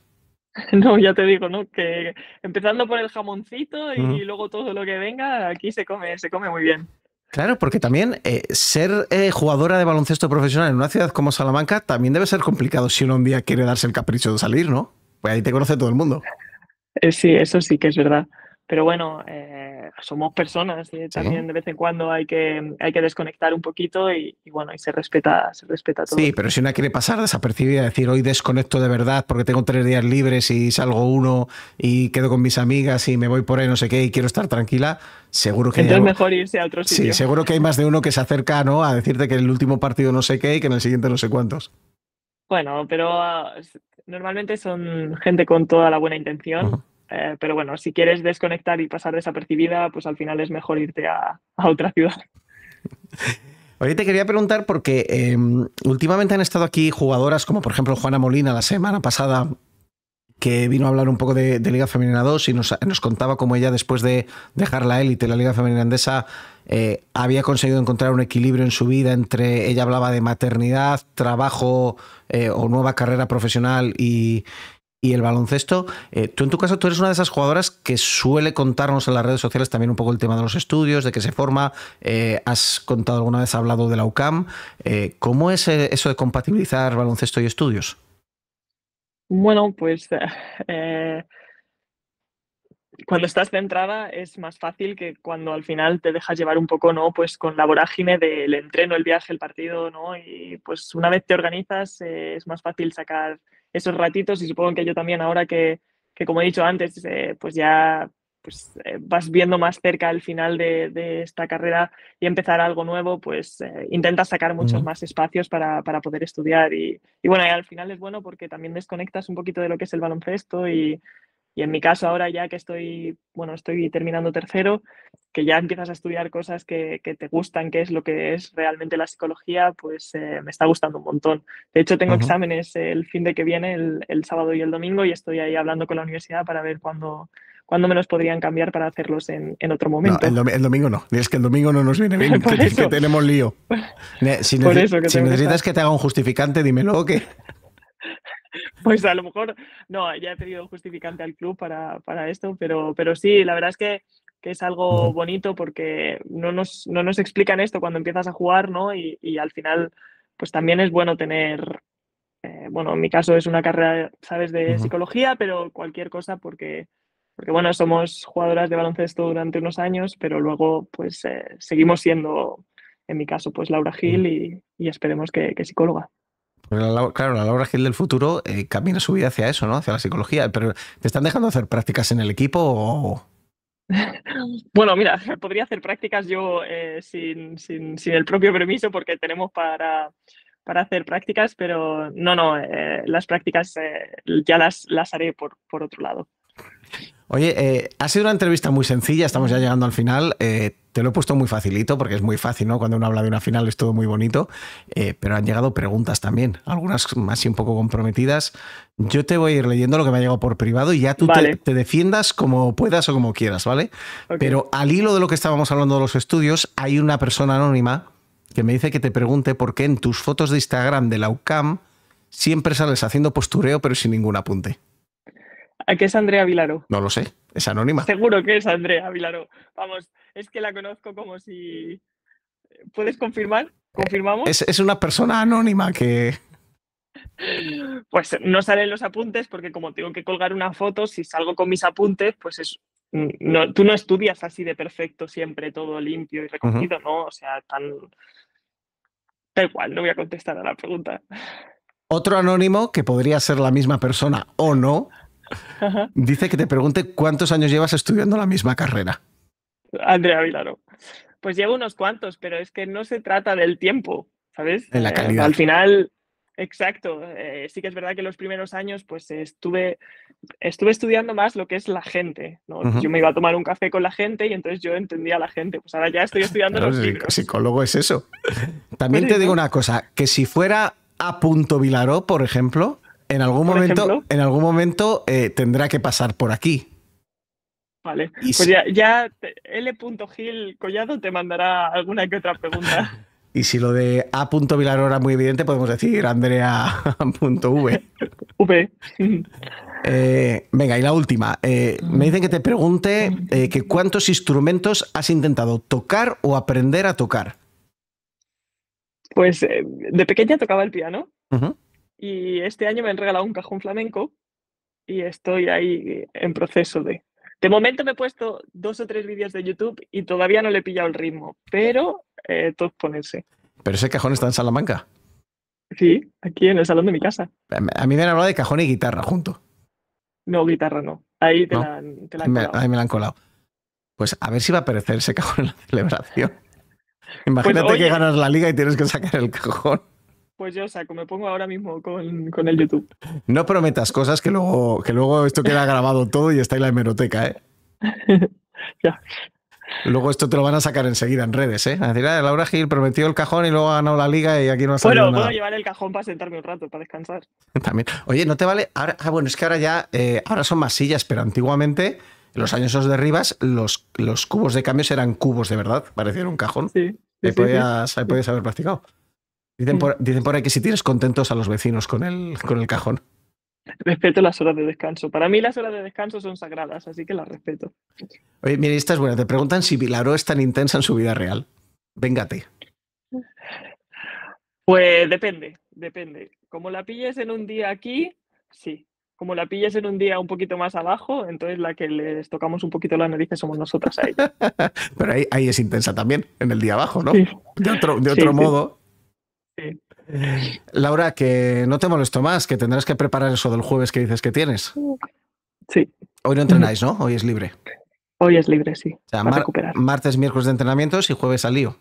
No, ya te digo, ¿no? Que empezando por el jamoncito y, luego todo lo que venga, aquí se come, se come muy bien. Claro, porque también eh, ser eh, jugadora de baloncesto profesional en una ciudad como Salamanca también debe ser complicado si uno un día quiere darse el capricho de salir, ¿no? Pues ahí te conoce todo el mundo. Eh, sí, eso sí que es verdad. Pero bueno, eh, somos personas y ¿eh? también de vez en cuando hay que, hay que desconectar un poquito y, bueno, y se respeta, se respeta todo. Sí, pero si una quiere pasar desapercibida, decir hoy desconecto de verdad porque tengo tres días libres y salgo uno y quedo con mis amigas y me voy por ahí no sé qué y quiero estar tranquila, seguro que... Entonces es mejor irse a otro sitio. Sí, seguro que hay más de uno que se acerca ¿no? a decirte que en el último partido no sé qué y que en el siguiente no sé cuántos. Bueno, pero ah, normalmente son gente con toda la buena intención. Eh, pero bueno, si quieres desconectar y pasar desapercibida, pues al final es mejor irte a, otra ciudad. Ahorita te quería preguntar porque em, últimamente han estado aquí jugadoras como por ejemplo Juana Molina la semana pasada que vino a hablar un poco de, Liga Femenina 2 y nos, contaba cómo ella, después de dejar la élite, la Liga Femenina Andesa, eh, había conseguido encontrar un equilibrio en su vida entre, ella hablaba de maternidad, trabajo eh, o nueva carrera profesional y, y el baloncesto. Eh, tú en tu caso, tú eres una de esas jugadoras que suele contarnos en las redes sociales también un poco el tema de los estudios, de qué se forma. Eh, has contado alguna vez, hablado de la UCAM. Eh, ¿Cómo es eso de compatibilizar baloncesto y estudios? Bueno, pues cuando estás centrada es más fácil que cuando al final te dejas llevar un poco, ¿no? Pues con la vorágine del entreno, el viaje, el partido, ¿no? Y pues una vez te organizas es más fácil sacar esos ratitos y supongo que yo también ahora que, como he dicho antes, eh, pues ya pues, eh, vas viendo más cerca el final de, esta carrera y empezar algo nuevo, pues eh, intentas sacar muchos más espacios para, para poder estudiar. Y, bueno, al final es bueno porque también desconectas un poquito de lo que es el baloncesto y, y en mi caso ahora ya que estoy, bueno, estoy terminando tercero, que ya empiezas a estudiar cosas que, te gustan, que es lo que es realmente la psicología, pues eh, me está gustando un montón. De hecho, tengo exámenes el fin de que viene, el, sábado y el domingo, y estoy ahí hablando con la universidad para ver cuándo, cuándo me los podrían cambiar para hacerlos en, otro momento. el, domingo no, es que el domingo no nos viene bien, que, tenemos lío. Si, necesitas que, te haga un justificante, dímelo que... pues a lo mejor, no, ya he pedido justificante al club para, esto, pero, pero sí, la verdad es que, es algo bonito porque no nos, no nos, explican esto cuando empiezas a jugar, ¿no? Y, al final, pues también es bueno tener, eh, bueno, en mi caso es una carrera, sabes, de psicología, pero cualquier cosa porque, porque, bueno, somos jugadoras de baloncesto durante unos años, pero luego, pues, eh, seguimos siendo, en mi caso, pues Laura Gil y, esperemos que, que psicóloga claro, la Laura Gil del futuro eh, camina su vida hacia eso, ¿no? Hacia la psicología. Pero ¿te están dejando hacer prácticas en el equipo Bueno, mira, podría hacer prácticas yo eh, sin, el propio permiso porque tenemos para, para hacer prácticas, pero no, no, eh, las prácticas ya las, las haré por, por otro lado. Oye, eh, ha sido una entrevista muy sencilla, estamos ya llegando al final. Eh, te lo he puesto muy facilito porque es muy fácil, ¿no? Cuando uno habla de una final es todo muy bonito, eh, pero han llegado preguntas también, algunas más y un poco comprometidas. Yo te voy a ir leyendo lo que me ha llegado por privado y ya tú te, defiendas como puedas o como quieras, ¿vale? Pero al hilo de lo que estábamos hablando de los estudios, hay una persona anónima que me dice que te pregunte por qué en tus fotos de Instagram de la UCAM siempre sales haciendo postureo pero sin ningún apunte. ¿A qué es Andrea Vilaro? No lo sé, es anónima. Seguro que es Andrea Vilaro. Vamos, es que la conozco como si... ¿Puedes confirmar? ¿Confirmamos? Es, una persona anónima que... Pues no salen los apuntes porque como tengo que colgar una foto, si salgo con mis apuntes, pues es... No, tú no estudias así de perfecto siempre, todo limpio y recogido, ¿no? O sea, tan... Da igual, no voy a contestar a la pregunta. Otro anónimo que podría ser la misma persona o no Dice que te pregunte cuántos años llevas estudiando la misma carrera. Andrea Vilaro. Pues llevo unos cuantos, pero es que no se trata del tiempo, ¿sabes? la eh, al final, exacto. Eh, sí que es verdad que los primeros años, pues estuve, estuve estudiando más lo que es la gente. Yo me iba a tomar un café con la gente y entonces yo entendía a la gente. Pues ahora ya estoy estudiando los libros. Psicólogo es eso. También te digo una cosa, que si fuera a punto Vilaró, por ejemplo, en algún momento, en eh, algún momento tendrá que pasar por aquí. Vale. pues ya, ya Gil Collado te mandará alguna que otra pregunta. y si lo de A. era muy evidente, podemos decir Andrea.v. v. Eh, venga, y la última. Eh, me dicen que te pregunte que cuántos instrumentos has intentado tocar o aprender a tocar. Pues de pequeña tocaba el piano. Y este año me han regalado un cajón flamenco y estoy ahí en proceso de... De momento me he puesto dos o tres vídeos de YouTube y todavía no le he pillado el ritmo, pero eh, todo ponerse. ¿Pero ese cajón está en Salamanca? Sí, aquí en el salón de mi casa. A mí me han hablado de cajón y guitarra junto. No, guitarra no. Ahí me, la han colado. Pues a ver si va a aparecer ese cajón en la celebración. Imagínate que ganas la liga y tienes que sacar el cajón. Pues yo saco, me pongo ahora mismo con, el YouTube. No prometas cosas que luego, que luego esto queda grabado todo y está en la hemeroteca, ¿eh? ya. Luego esto te lo van a sacar enseguida en redes, ¿eh? A decir, ah, Laura Gil prometió el cajón y luego ha ganado la liga y aquí no ha salido Bueno, voy puedo llevar el cajón para sentarme un rato, para descansar. También. Oye, ¿no te vale? ah, bueno, es que ahora ya, eh, ahora son más sillas, pero antiguamente, en los años esos de Rivas, los, los cubos de cambios eran cubos de verdad, parecían un cajón. Sí. sí. ahí podías haber practicado. Mm. Dicen por, dicen ahí que si tienes contentos a los vecinos con el, con el cajón. Respeto las horas de descanso. Para mí las horas de descanso son sagradas, así que las respeto. Oye, mira, esta es buena. Te preguntan si Vilaró es tan intensa en su vida real. Véngate. Pues depende, depende. Como la pilles en un día aquí, sí. Como la pilles en un día un poquito más abajo, entonces la que les tocamos un poquito la nariz somos nosotras ahí. Pero ahí, ahí, es intensa también, en el día abajo, ¿no? De otro, modo. Laura, que no te molesto más, que tendrás que preparar eso del jueves que dices que tienes. Sí. Hoy no entrenáis, ¿no? Hoy es libre. Hoy es libre, sí. O sea, martes, miércoles de entrenamientos y jueves al lío.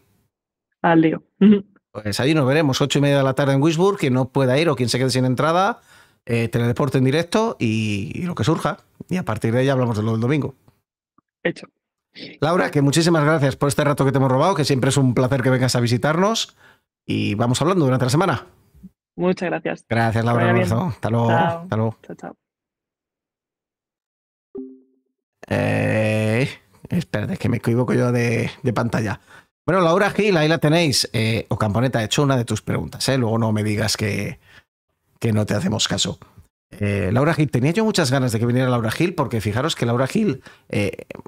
Al lío. Pues ahí nos veremos, ocho y media de la tarde en Wisburg. Quien no pueda ir o quien se quede sin entrada, eh, teledeporte en directo y, y, lo que surja. Y a partir de ahí hablamos de lo del domingo. Hecho. Laura, que muchísimas gracias por este rato que te hemos robado, que siempre es un placer que vengas a visitarnos y vamos hablando durante la semana. Muchas gracias. Gracias, Laura. Un abrazo. Hasta luego. Chao. Hasta luego. Chao, chao. Eh, que me equivoco yo de, pantalla. Bueno, Laura Gil, ahí la tenéis. Eh, o Camponeta, he hecho una de tus preguntas, ¿eh? Luego no me digas que, que no te hacemos caso. Laura Gil, tenía yo muchas ganas de que viniera Laura Gil, porque fijaros que Laura Gil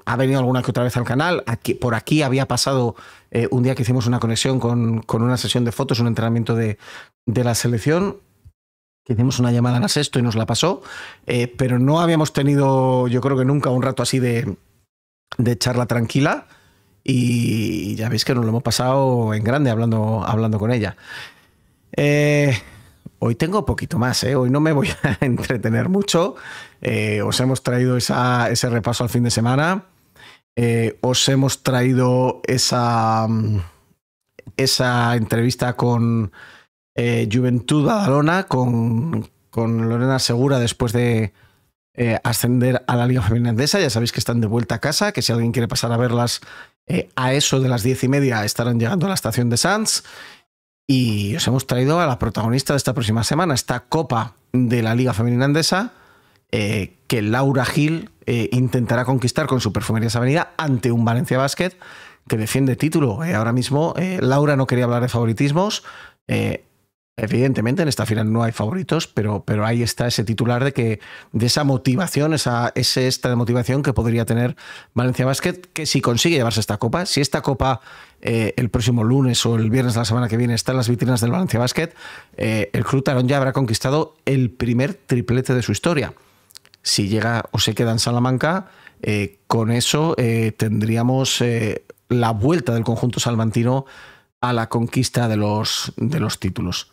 ha venido alguna que otra vez al canal. por aquí había pasado eh, un día que hicimos una conexión con, una sesión de fotos, un entrenamiento de, de la selección, que hicimos una llamada a sexto y nos la pasó, eh, pero no habíamos tenido, yo creo que nunca, un rato así de, de charla tranquila y ya veis que nos lo hemos pasado en grande hablando, hablando con ella. Eh, hoy tengo poquito más, hoy no me voy a entretener mucho. os hemos traído ese repaso al fin de semana. Eh, os hemos traído esa, mm, esa entrevista con eh, Juventud Badalona, con, Lorena Segura después de eh, ascender a la Liga Andesa. Ya sabéis que están de vuelta a casa, que si alguien quiere pasar a verlas a eso de las diez y media estarán llegando a la estación de Sanz. Y os hemos traído a la protagonista de esta próxima semana, esta Copa de la Liga Femenina Andesa, que Laura Gil eh, intentará conquistar con su perfumería esa avenida ante un Valencia Basket que defiende título. Eh, ahora mismo eh, Laura no quería hablar de favoritismos. Evidentemente en esta final no hay favoritos, pero, pero ahí está ese titular de que de esa motivación, esa, ese esta de motivación que podría tener Valencia Basket, que si consigue llevarse esta copa, si esta copa el próximo lunes o el viernes de la semana que viene está en las vitrinas del Valencia Basket, el Club Tarón ya habrá conquistado el primer triplete de su historia si llega o se queda en Salamanca, eh, con eso eh, tendríamos eh, la vuelta del conjunto salmantino a la conquista de los, de los títulos.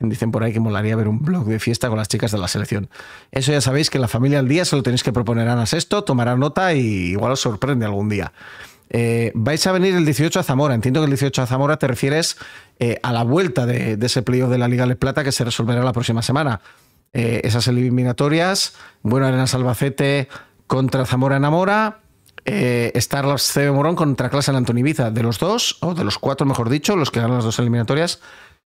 Dicen por ahí que molaría ver un blog de fiesta con las chicas de la selección. Eso ya sabéis que la familia al día se lo tenéis que proponer a Ana tomará nota y igual os sorprende algún día. vais a venir el 18 a Zamora. Entiendo que el 18 a Zamora te refieres a la vuelta de, ese playoff de la Liga de Plata que se resolverá la próxima semana. Eh, esas eliminatorias. Bueno, arena Albacete contra Zamora namora Eh, Starlabs CB Morón contra Clase en Antoni Ibiza. De los dos, o de los cuatro, mejor dicho, los que ganan las dos eliminatorias,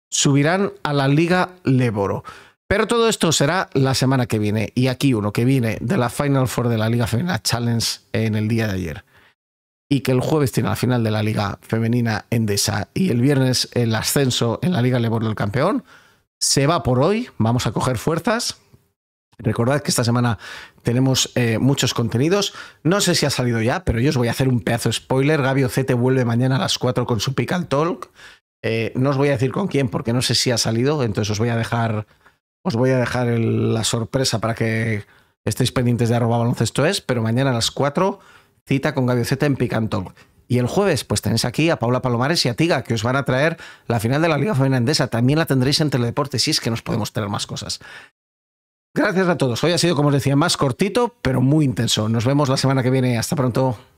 subirán a la Liga Leboro. Pero todo esto será la semana que viene. Y aquí uno que viene de la Final Four de la Liga Femenina Challenge en el día de ayer. Y que el jueves tiene la final de la Liga Femenina Endesa. Y el viernes el ascenso en la Liga Leboro del Campeón se va por hoy. Vamos a coger fuerzas. Recordad que esta semana tenemos eh, muchos contenidos. No sé si ha salido ya, pero yo os voy a hacer un pedazo spoiler. Gabio C vuelve mañana a las 4 con su Picantalk, Talk. Eh, no os voy a decir con quién porque no sé si ha salido, entonces os voy a dejar, os voy a dejar la sorpresa para que estéis pendientes de arroba baloncesto es, pero mañana a las 4 cita con Gabio Z en Picantalk. Y el jueves, pues tenéis aquí a Paula Palomares y a Tiga, que os van a traer la final de la Liga Femenina También la tendréis en Teledeporte, si es que nos podemos traer más cosas. Gracias a todos. Hoy ha sido, como os decía, más cortito, pero muy intenso. Nos vemos la semana que viene. Hasta pronto.